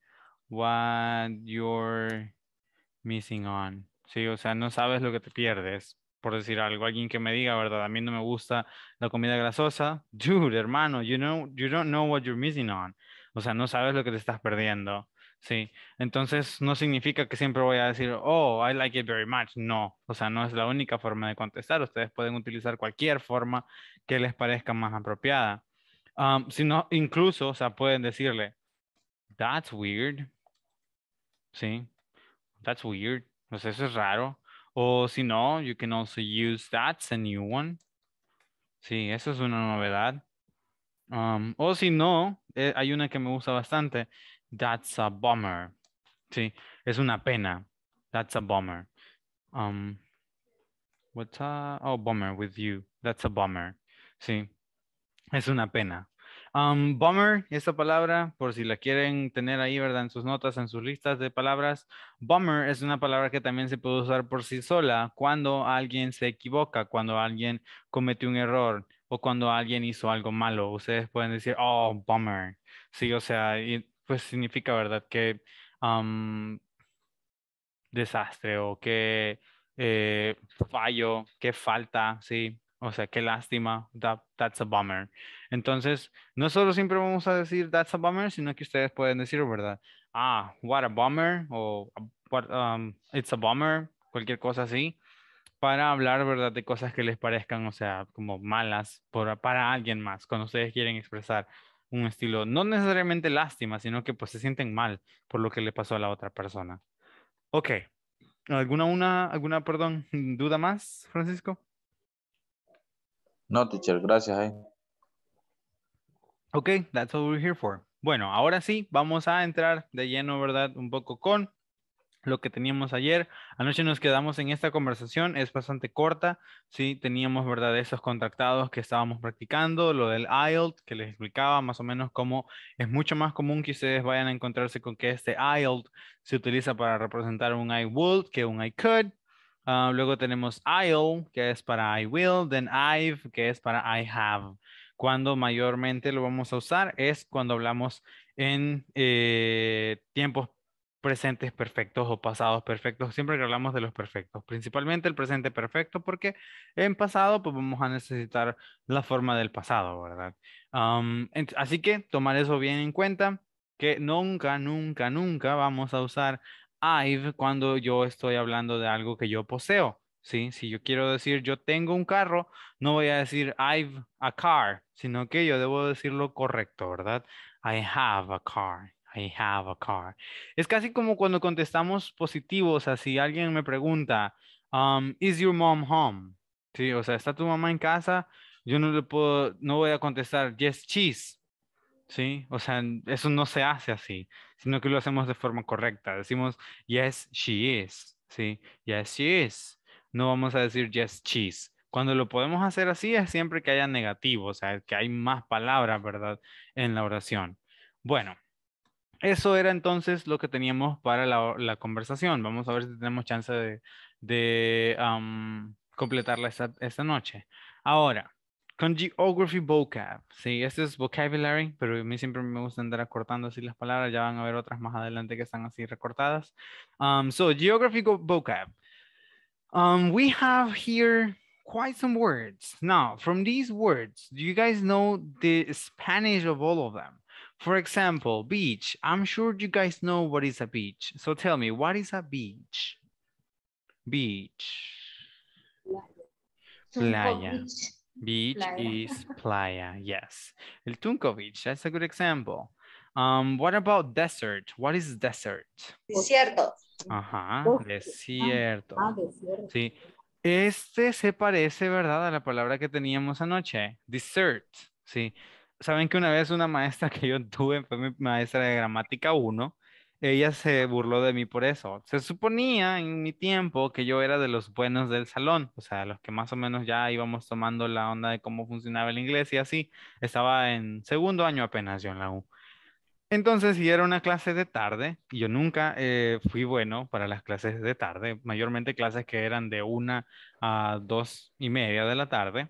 what you're missing on. Sí, o sea, no sabes lo que te pierdes. Por decir algo, alguien que me diga, ¿verdad? A mí no me gusta la comida grasosa. Dude, hermano, you, know, you don't know what you're missing on. O sea, no sabes lo que te estás perdiendo. Sí, entonces no significa que siempre voy a decir, oh, I like it very much. No, o sea, no es la única forma de contestar. Ustedes pueden utilizar cualquier forma que les parezca más apropiada. Um, si no, incluso, o sea, pueden decirle, that's weird. Sí, that's weird. O sea, eso es raro. O si no, you can also use that's a new one. Sí, eso es una novedad. Um, o si no, eh, hay una que me gusta bastante. That's a bummer. Sí, es una pena. That's a bummer. Um, what's a, oh, bummer with you. That's a bummer. Sí, es una pena. Um, bummer, esta palabra, por si la quieren tener ahí, ¿verdad? En sus notas, en sus listas de palabras. Bummer es una palabra que también se puede usar por sí sola cuando alguien se equivoca, cuando alguien comete un error o cuando alguien hizo algo malo. Ustedes pueden decir, oh, bummer. Sí, o sea, pues significa, ¿verdad? Que um, desastre o que eh, fallo, que falta, sí. O sea, qué lástima, that's a bummer. Entonces, no solo siempre vamos a decir that's a bummer, sino que ustedes pueden decir, ¿verdad? Ah, what a bummer, o um, it's a bummer, cualquier cosa así, para hablar, ¿verdad? De cosas que les parezcan, o sea, como malas para alguien más, cuando ustedes quieren expresar un estilo, no necesariamente lástima, sino que pues se sienten mal por lo que le pasó a la otra persona. Ok. ¿Alguna alguna, perdón, duda más, Francisco? No, teacher, gracias. Eh. Ok, that's all we're here for. Bueno, ahora sí, vamos a entrar de lleno, ¿verdad? Un poco con lo que teníamos ayer. Anoche nos quedamos en esta conversación, es bastante corta, sí, teníamos, ¿verdad? Esos contractados que estábamos practicando, lo del IELTS, que les explicaba más o menos cómo es mucho más común que ustedes vayan a encontrarse con que este IELTS se utiliza para representar un I would que un I could, Ah, luego tenemos I'll, que es para I will, then I've, que es para I have. Cuando mayormente lo vamos a usar es cuando hablamos en eh, tiempos presentes perfectos o pasados perfectos, siempre que hablamos de los perfectos, principalmente el presente perfecto, porque en pasado pues vamos a necesitar la forma del pasado, ¿verdad? así que tomar eso bien en cuenta, que nunca, nunca, nunca vamos a usar I've cuando yo estoy hablando de algo que yo poseo. ¿sí? Si yo quiero decir yo tengo un carro, no voy a decir I've a car, sino que yo debo decirlo correcto, ¿verdad? I have a car. I have a car. Es casi como cuando contestamos positivos, así alguien me pregunta, um, is your mom home? Sí, o sea, ¿está tu mamá en casa? Yo no le puedo, no voy a contestar, yes, cheese. ¿sí? O sea, eso no se hace así, sino que lo hacemos de forma correcta. Decimos, yes, she is, ¿sí? Yes, she is. No vamos a decir yes, she's. Cuando lo podemos hacer así es siempre que haya negativo, o sea, que hay más palabras, ¿verdad? En la oración. Bueno, eso era entonces lo que teníamos para la, conversación. Vamos a ver si tenemos chance de, completarla esta noche. Ahora, con geography vocab. Sí, este es vocabulary, pero a mí siempre me gusta andar acortando así las palabras. Ya van a ver otras más adelante que están así recortadas. Um, so, geography vocab. Um, we have here quite some words. Now, from these words, do you guys know the Spanish of all of them? For example, beach. I'm sure you guys know what is a beach. So tell me, what is a beach? Beach. Playa. Playa. Beach is playa, yes. El Tunco Beach, that's a good example. Um, what about desert? What is desert? Desierto. Ajá, ah, desierto. Sí. Este se parece, ¿verdad? A la palabra que teníamos anoche, desert, sí. Saben que una vez una maestra que yo tuve, fue mi maestra de gramática 1, ella se burló de mí por eso. Se suponía en mi tiempo que yo era de los buenos del salón, o sea, los que más o menos ya íbamos tomando la onda de cómo funcionaba el inglés y así. Estaba en segundo año apenas yo en la U. Entonces, si era una clase de tarde, y yo nunca eh, fui bueno para las clases de tarde, mayormente clases que eran de una a dos y media de la tarde.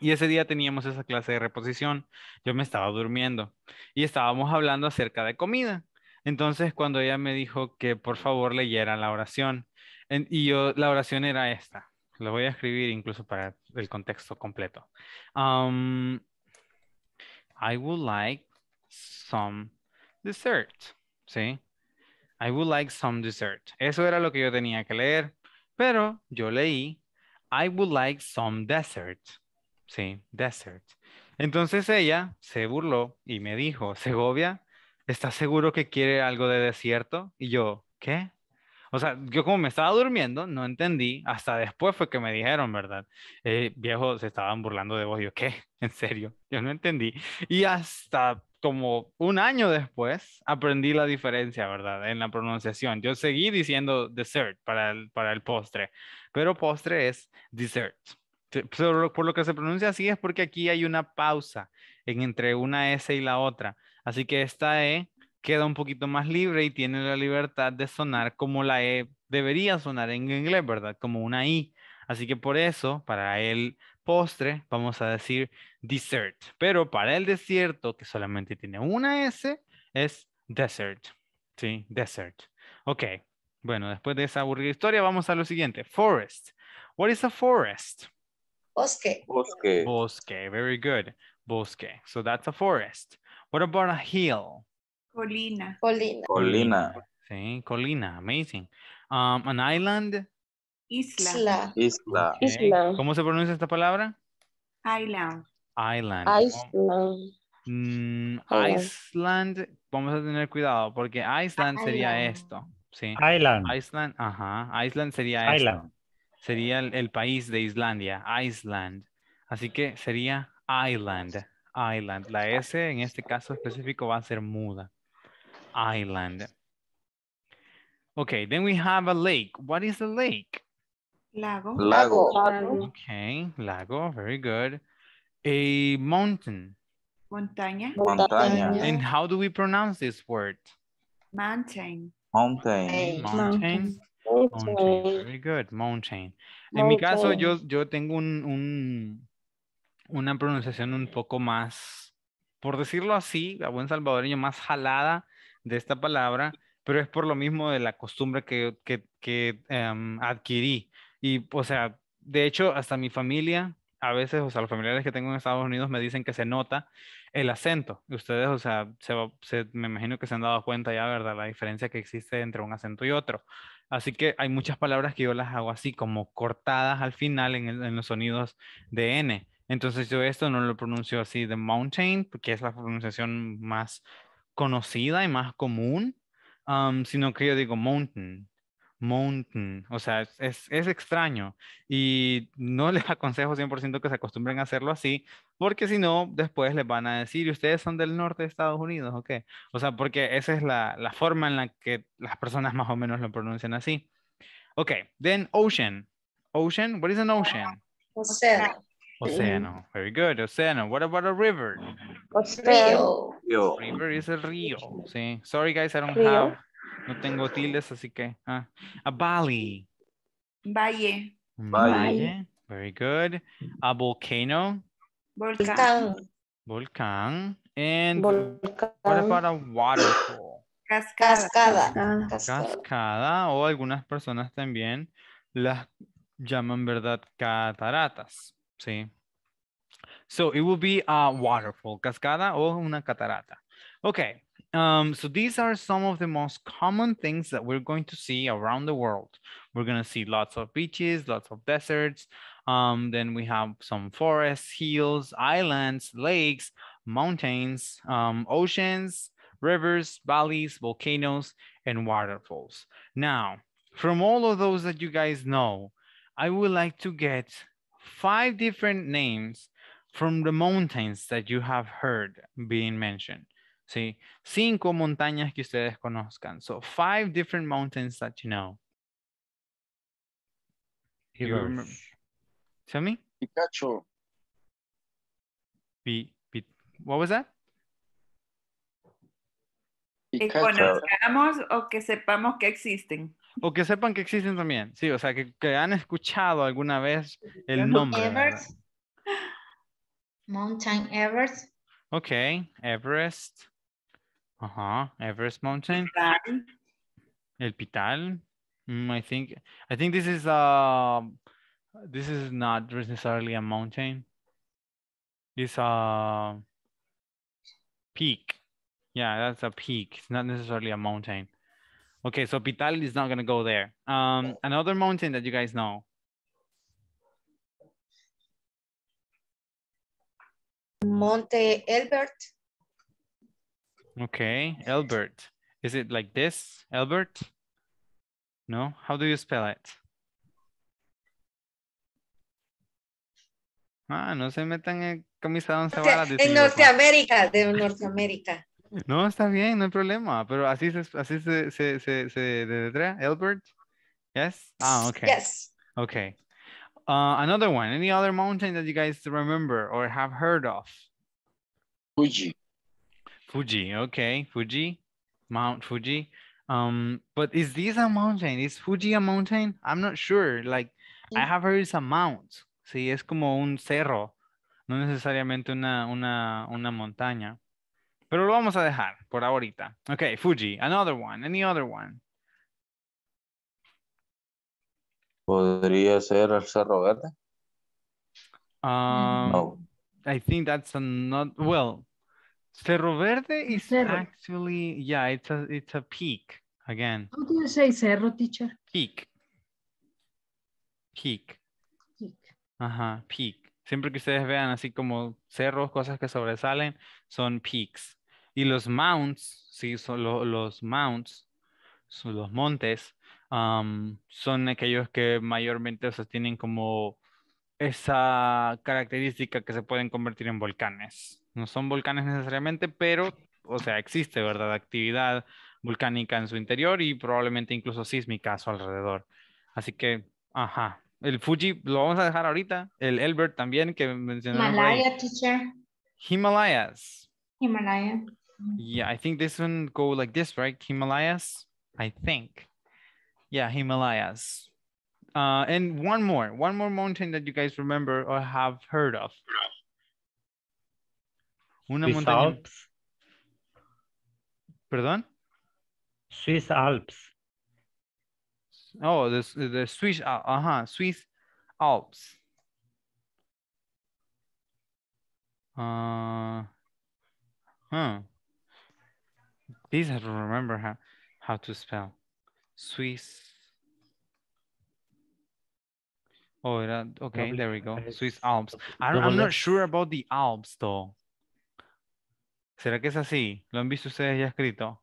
Y ese día teníamos esa clase de reposición. Yo me estaba durmiendo y estábamos hablando acerca de comida. Entonces, cuando ella me dijo que por favor leyera la oración, y yo, la oración era esta, la voy a escribir incluso para el contexto completo. Um, I would like some dessert, ¿sí? I would like some dessert. Eso era lo que yo tenía que leer, pero yo leí I would like some dessert. Sí, dessert. Entonces ella se burló y me dijo, Segovia, ¿estás seguro que quiere algo de desierto? Y yo, ¿qué? O sea, yo como me estaba durmiendo, no entendí, hasta después fue que me dijeron, ¿verdad? Eh, viejo, se estaban burlando de vos, yo, ¿qué? ¿En serio? Yo no entendí. Y hasta como un año después aprendí la diferencia, ¿verdad? En la pronunciación. Yo seguí diciendo dessert para el, para el postre, pero postre es dessert. Por lo que se pronuncia así es porque aquí hay una pausa en entre una S y la otra. Así que esta E queda un poquito más libre y tiene la libertad de sonar como la E debería sonar en inglés, ¿verdad? Como una I. Así que por eso, para el postre, vamos a decir dessert. Pero para el desierto, que solamente tiene una S, es desert. Sí, desert. Ok. Bueno, después de esa aburrida historia, vamos a lo siguiente. Forest. What is a forest? Bosque. Bosque. Bosque. Very good. Bosque. So that's a forest. What about a hill? Colina. Colina. Colina. Sí, colina, amazing. Um, an island. Isla. Isla. Isla. ¿Cómo se pronuncia esta palabra? Island. Island. Island. Mm, Iceland, vamos a tener cuidado porque Iceland sería esto. Sí. Island. Iceland, ajá. Island sería Island. Esto. Sería el, el, país de Islandia, Iceland. Así que sería Island. Island. La S en este caso específico va a ser muda. Island. Okay, then we have a lake. What is a lake? Lago. Lago. Okay, lago, very good. A mountain. Montaña. Montaña. And how do we pronounce this word? Mountain. Mountain. Mountain. Very good, mountain. En mi caso, yo, yo tengo un, un una pronunciación un poco más, por decirlo así, a buen salvadoreño, más jalada de esta palabra, pero es por lo mismo de la costumbre que, em, adquirí. Y, o sea, de hecho, hasta mi familia, a veces, o sea, los familiares que tengo en Estados Unidos me dicen que se nota el acento. Ustedes, o sea, me imagino que se han dado cuenta ya, ¿verdad? La diferencia que existe entre un acento y otro. Así que hay muchas palabras que yo las hago así, como cortadas al final en los sonidos de N. Entonces yo esto no lo pronuncio así de mountain, porque es la pronunciación más conocida y más común, sino que yo digo mountain, mountain, o sea, es, extraño y no les aconsejo 100% que se acostumbren a hacerlo así, porque si no, después les van a decir, ustedes son del norte de Estados Unidos, ¿ok? O sea, porque esa es la, la forma en la que las personas más o menos lo pronuncian así. Ok, then ocean. Ocean, what is an ocean? Océano. Very good. océano. What about a river? Océano. River is a río. Sí. Sorry guys, I don't have. No tengo tildes, así que. Ah. A valley. Valle. Mm, valle. Very good. A volcano. Volcán. Volcán. And what about a waterfall? Cascada. Cascada. Cascada. O algunas personas también las llaman, ¿verdad? Cataratas. ¿sí? So it will be a waterfall, cascada o una catarata. Okay, um, so these are some of the most common things that we're going to see around the world. We're going to see lots of beaches, lots of deserts. Um, then we have some forests, hills, islands, lakes, mountains, um, oceans, rivers, valleys, volcanoes, and waterfalls. Now, from all of those that you guys know, I would like to get five different names from the mountains that you have heard being mentioned. See, cinco montañas que ustedes conozcan. So five different mountains that you know. You remember? Tell me? Pikachu. P what was that? Que conozcamos o que sepamos que existen. o que sepan que existen también. Sí, o sea, que, que han escuchado alguna vez el nombre. Everest. Mountain Everest. Ok, Everest. Ajá, Everest Mountain. Pital. El Pital. Mm, I think I think this is uh this is not necessarily a mountain. It's a peak. Yeah, that's a peak. It's not necessarily a mountain. Okay, so Pital is not gonna go there. Um, another mountain that you guys know. Monte Elbert. Okay, Elbert. Is it like this, Elbert? No, how do you spell it? Ah, no se metan en camisa once varas. En Norteamérica, de Norteamérica. No, está bien, no hay problema, pero así se, así se, se, se, se deletrea, Albert? Yes? Ah, okay. Yes. Okay. Uh, another one, any other mountain that you guys remember or have heard of? Fuji. Fuji, okay, Fuji, Mount Fuji. Um, but is this a mountain? Is Fuji a mountain? I'm not sure, like, I have heard it's a mount. Sí, es como un cerro, no necesariamente una, una, una montaña. Pero lo vamos a dejar por ahorita. Ok, Fuji, another one, any other one. ¿Podría ser el Cerro Verde? no. I think that's a not, well, Cerro Verde is actually, yeah, it's a, it's a peak again. How do you say cerro, teacher? Peak. Peak. Peak. Ajá, peak. Siempre que ustedes vean así como cerros, cosas que sobresalen, son peaks. Y los mounts, sí, los mounts, son los montes, son aquellos que mayormente o tienen como esa característica que se pueden convertir en volcanes. No son volcanes necesariamente, pero, o sea, existe, ¿verdad? Actividad volcánica en su interior y probablemente incluso sísmica a su alrededor. Así que, ajá. El Fuji lo vamos a dejar ahorita. El Elbert también, que mencionó. Himalaya, teacher. Himalayas. Himalaya. Mm-hmm. Yeah, I think this one go like this, right? Himalayas, I think. Yeah, Himalayas. Uh, and one more, one more mountain that you guys remember or have heard of. Una Swiss montaña. Alps. Perdón? Swiss Alps. Oh, the the Swiss uh huh Swiss Alps. Uh huh. Please have to remember how, how to spell. Swiss. Oh, that, okay, there we go. Swiss Alps. I, am not sure about the Alps, though. ¿Será que es así? ¿Lo han visto ustedes ya escrito?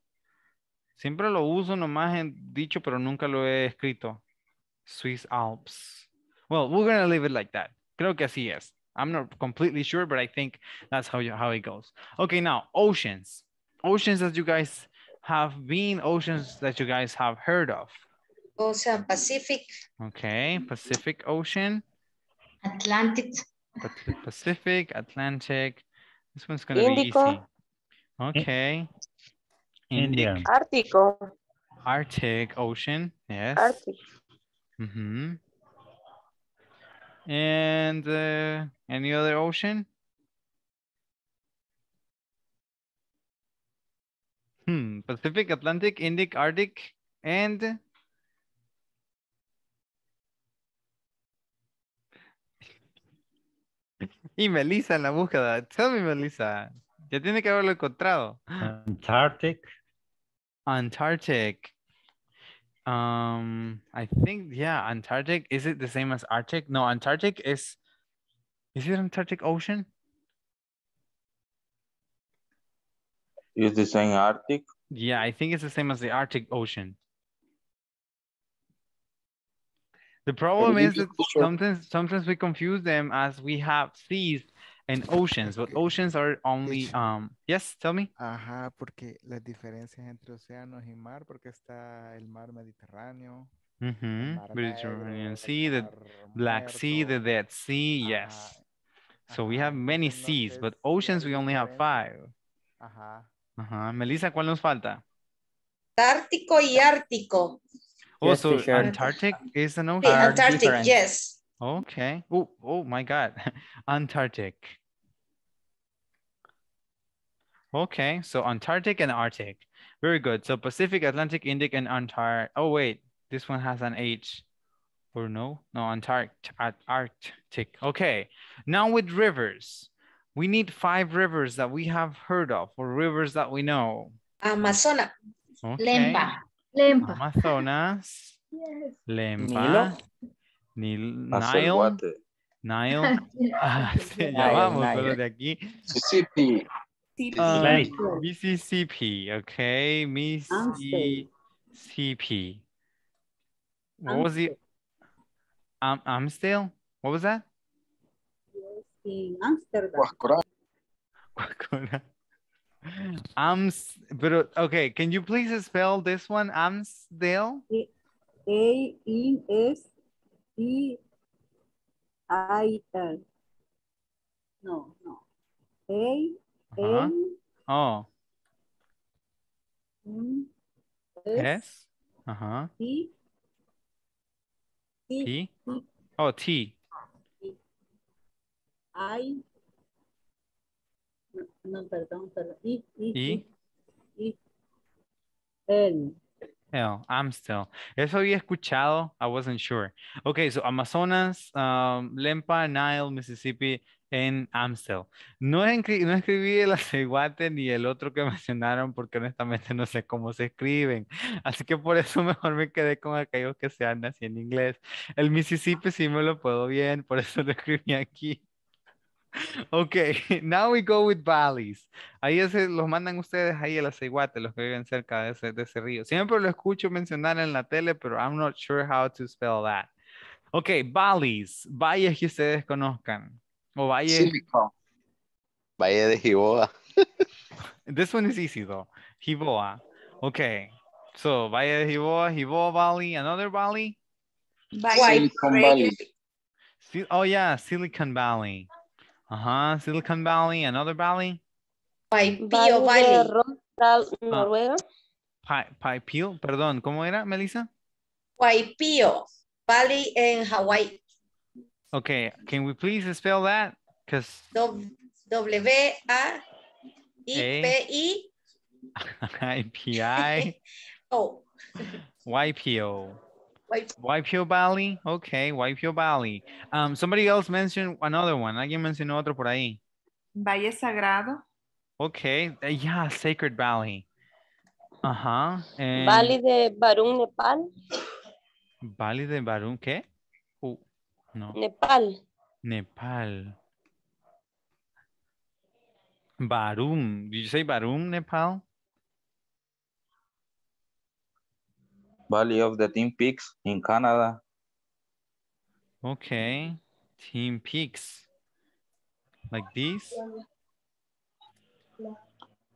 Siempre lo uso nomás en dicho, pero nunca lo he escrito. Swiss Alps. Well, we're going to leave it like that. Creo que así es. I'm not completely sure, but I think that's how, you, how it goes. Okay, now, oceans oceans that you guys have been, oceans that you guys have heard of? Ocean Pacific. Okay, Pacific Ocean. Atlantic. Pacific, Atlantic. This one's gonna Indico. be easy. Okay. India. Arctic. Arctic Ocean, yes. Arctic. Mm -hmm. And uh, any other ocean? Hmm. Pacific, Atlantic, Indic, Arctic, and Y Melissa en la búsqueda. Tell me, Melissa. Ya tiene que haberlo encontrado. Antarctic. Antarctic. Um, I think, yeah, Antarctic. Is it the same as Arctic? No, Antarctic is, is it Antarctic Ocean? Is the same Arctic? Yeah, I think it's the same as the Arctic Ocean. The problem is that sometimes sometimes we confuse them as we have seas and oceans, but oceans are only um yes, tell me. Ajá, porque la diferencia entre océanos y mar, porque está el mar Mediterráneo. Mm Mediterranean Sea, the Black Sea, the Dead Sea, yes. So we have many seas, but oceans we only have five. Ajá. Ajá. Melissa, ¿cuál nos falta? Antártico y Ártico. Oh, so Antarctic is an ocean. Antarctic, yes. Okay. Oh, oh my God. Antarctic. Okay, so Antarctic and Arctic. Very good. So Pacific, Atlantic, Indic, and Antarctic. Oh, wait, this one has an H. Or no? No, Antarctic. Arctic. Okay, now with rivers. We need five rivers that we have heard of or rivers that we know. Amazonas. Okay. Lempa. Lempa. Amazonas. yes. Lempa. Nilo. Nilo. Nile. Ah, sí, ya vamos con de aquí. Mississippi. Um, Mississippi, okay. Mississippi. What was it? Um, still. What was that? en Ámsterdam. Guascorán. Ams, pero, okay, can you please spell this one, Amsdale? A-E-S-D-I-L. No, no. A, uh -huh. A. Oh. M S. S. Uh huh. T. T. Oh, T. I, No, perdón, perdón. I, I, Eso había escuchado. I wasn't sure. Okay, so Amazonas, um, Lempa, Nile, Mississippi, and Amstel. No, no escribí el aceguate ni el otro que mencionaron porque honestamente no sé cómo se escriben. Así que por eso mejor me quedé con aquellos que se han así en inglés. El Mississippi sí me lo puedo bien, por eso lo escribí aquí. Ok, now we go with valleys. Ahí se los mandan ustedes ahí a la Ceguate, los que viven cerca de ese, río. Siempre lo escucho mencionar en la tele, pero I'm not sure how to spell that. Ok, valleys, valles que ustedes conozcan. O Valle de Jiboa. This one is easy though. Giboa. Ok, so Valle de Giboa, Valley, another valley? Valle. Silicon Valley. Oh yeah, Silicon Valley. Ajá, uh-huh. Silicon Valley, another valley? Paipío Valley. Valley. Ah. Noruega. Ah, perdón, ¿cómo era, Melissa? Waipio Valley in Hawaii. Okay, can we please spell that? Because W-A-I-P-I. I-P-I. oh. Y-P-O. Waipio Valley. Okay, Waipio Valley. Um, somebody else mentioned another one. Alguien mencionó otro por ahí. Valle Sagrado. Okay, yeah, Sacred Valley. Ajá. Uh Valley de Barun, Nepal. Valley de Barun, ¿qué? Oh, no. Nepal. Nepal. Barun. Did you say Barun, Nepal? Valley of the Team Peaks in Canada. Okay, Team Peaks. Like this?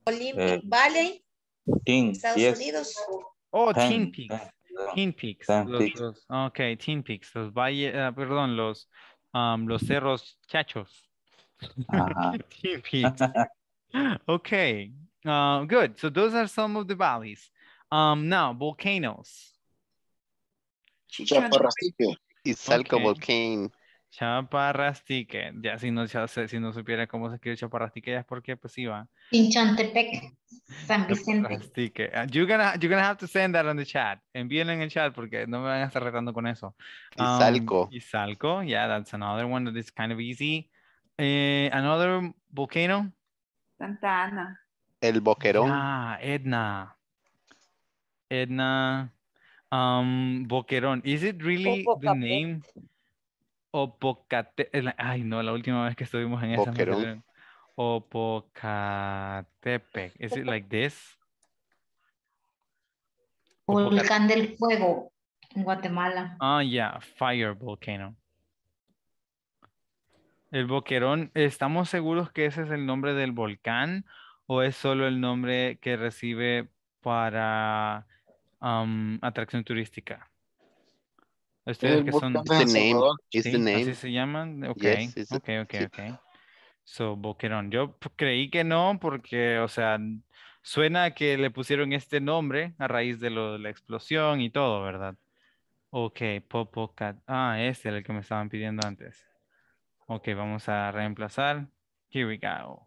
Olympic uh, Valley. Team, Estados yes. Unidos. Oh, ten, Team Peaks. Ten, Team Peaks. los, Los, okay, Team Peaks. Los valles, uh, eh, perdón, los, um, los cerros chachos. Uh -huh. Team Peaks. okay, uh, good. So those are some of the valleys. Um, now, volcanoes. Chaparrastique. Y Salco Volcán. Chaparrastique. Ya si no, si no supiera cómo se escribe Chaparrastique, ya es porque pues iba. Pinchantepec San Vicente. Ah, You're gonna, gonna have to send that on the chat. Envíenlo en el chat porque no me van a estar retando con eso. Um, Salco. Y Salco. Yeah, that's another one that is kind of easy. Eh, another volcano. Santa Ana. El Boquerón. Ah, Edna. Edna um, Boquerón. Is it really the name? Ay, no, la última vez que estuvimos en esa. O Opocatepec. Is it like this? Volcán del Fuego, en Guatemala. Ah, yeah, fire volcano. El Boquerón, ¿estamos seguros que ese es el nombre del volcán o es solo el nombre que recibe para atracción turística. Ustedes que son... ¿Así se llaman? Ok, ok, ok, So, Boquerón. Yo creí que no porque, o sea, suena que le pusieron este nombre a raíz de, la explosión y todo, ¿verdad? Ok, Popocat. Ah, este era el que me estaban pidiendo antes. Ok, vamos a reemplazar. Here we go.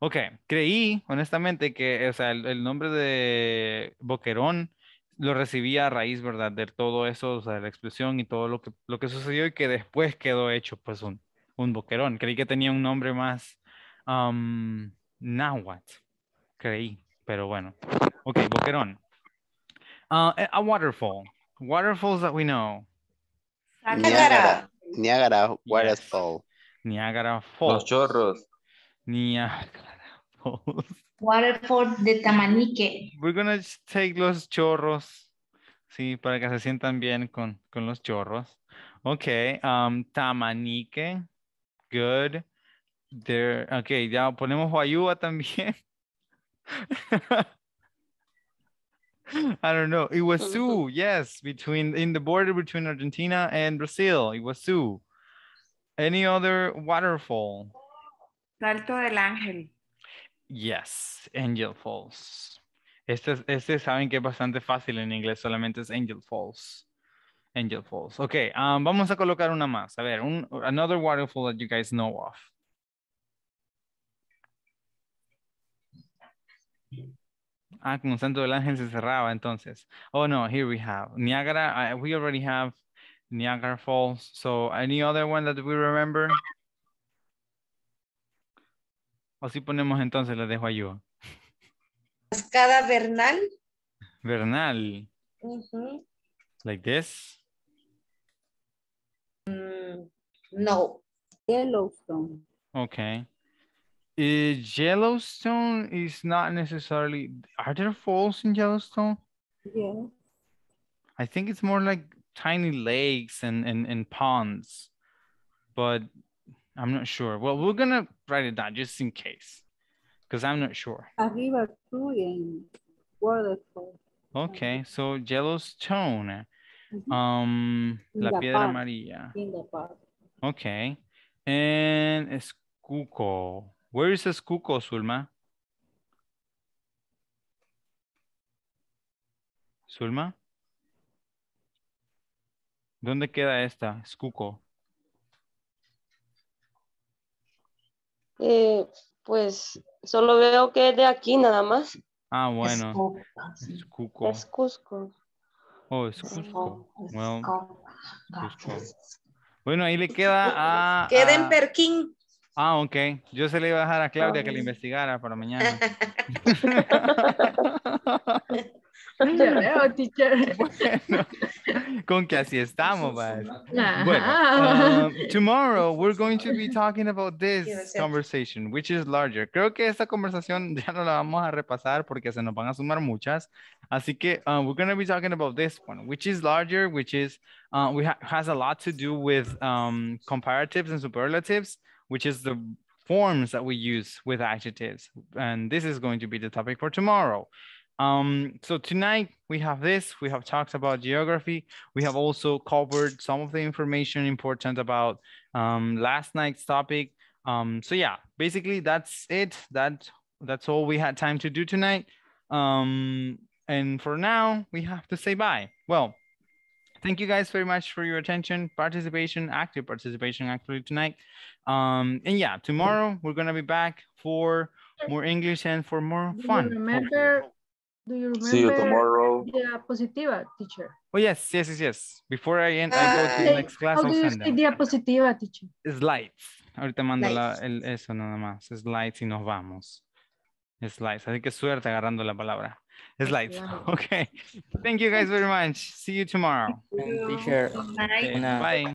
Ok, creí honestamente que o el, nombre de Boquerón lo recibía a raíz, ¿verdad? De todo eso, o sea, la explosión y todo lo que, lo que sucedió y que después quedó hecho pues un, Boquerón. Creí que tenía un nombre más Now náhuatl, creí, pero bueno. Ok, Boquerón. Ah, eh, a waterfall. Waterfalls that we know. Niagara. Niagara Waterfall. Niagara Falls. Los chorros. Niagara. chorros. Waterfalls de Tamanique. We're gonna take los chorros. Sí, para que se sientan bien con, con los chorros. Okay, um, Tamanique. Good. There, okay, ya ponemos Guayuba también. I don't know. Iguazu, yes, between in the border between Argentina and Brazil. Iguazu. Any other waterfall? Salto del Ángel. Yes, Angel Falls. Este, este saben que es bastante fácil en inglés, solamente es Angel Falls. Angel Falls. Ok, um, vamos a colocar una más. A ver, un, another waterfall that you guys know of. Ah, con Santo del Ángel se cerraba entonces. Oh no, here we have Niagara. we already have Niagara Falls. So any other one that we remember? Así ponemos entonces, la dejo a yo. Cascada Bernal. Bernal. Uh -huh. Like this. Mm, no. Yellowstone. Okay. Is eh, Yellowstone is not necessarily, are there falls in Yellowstone? Yeah. I think it's more like tiny lakes and, and, and ponds, but I'm not sure. Well, we're going to write it down just in case, because I'm not sure. Arriba Okay, so Yellowstone, stone um, La Piedra Amarilla. Okay, and Escuco. Where is Escuco, Sulma? Zulma? ¿Dónde queda esta? Escuco. Eh, pues solo veo que es de aquí nada más. Ah, bueno. Es Cusco. Oh, es Cusco. Bueno, ahí le queda a... Queda en Perquín. Ah, ok. Yo se le iba a dejar a Claudia que le investigara para mañana. Ya teacher. Bueno, con que así estamos, bueno, um, tomorrow we're going to be talking about this conversation, which is larger. Creo que esta conversación ya no la vamos a repasar porque se nos van a sumar muchas. Así que uh, we're going to be talking about this one, which is larger, which is uh, we ha has a lot to do with um, comparatives and superlatives, which is the forms that we use with adjectives. And this is going to be the topic for tomorrow. Um, so tonight we have this, we have talked about geography. We have also covered some of the information important about um, last night's topic. Um, so yeah, basically that's it. That, that's all we had time to do tonight. Um, and for now, we have to say bye. Well, thank you guys very much for your attention, participation, active participation actually tonight. Um, and yeah, tomorrow we're going to be back for more English and for more fun. Remember, hopefully. Do you remember See you tomorrow. diapositiva, teacher? Oh, yes, yes, yes, yes. Before I end, I go to the next class. How do you say diapositiva, teacher? Slides. Ahorita mando la, el, eso nada más. Slides y nos vamos. Slides. Así que suerte agarrando la palabra. Slides. Okay. Thank you guys very much. See you tomorrow. Thank you. Bye. Bye.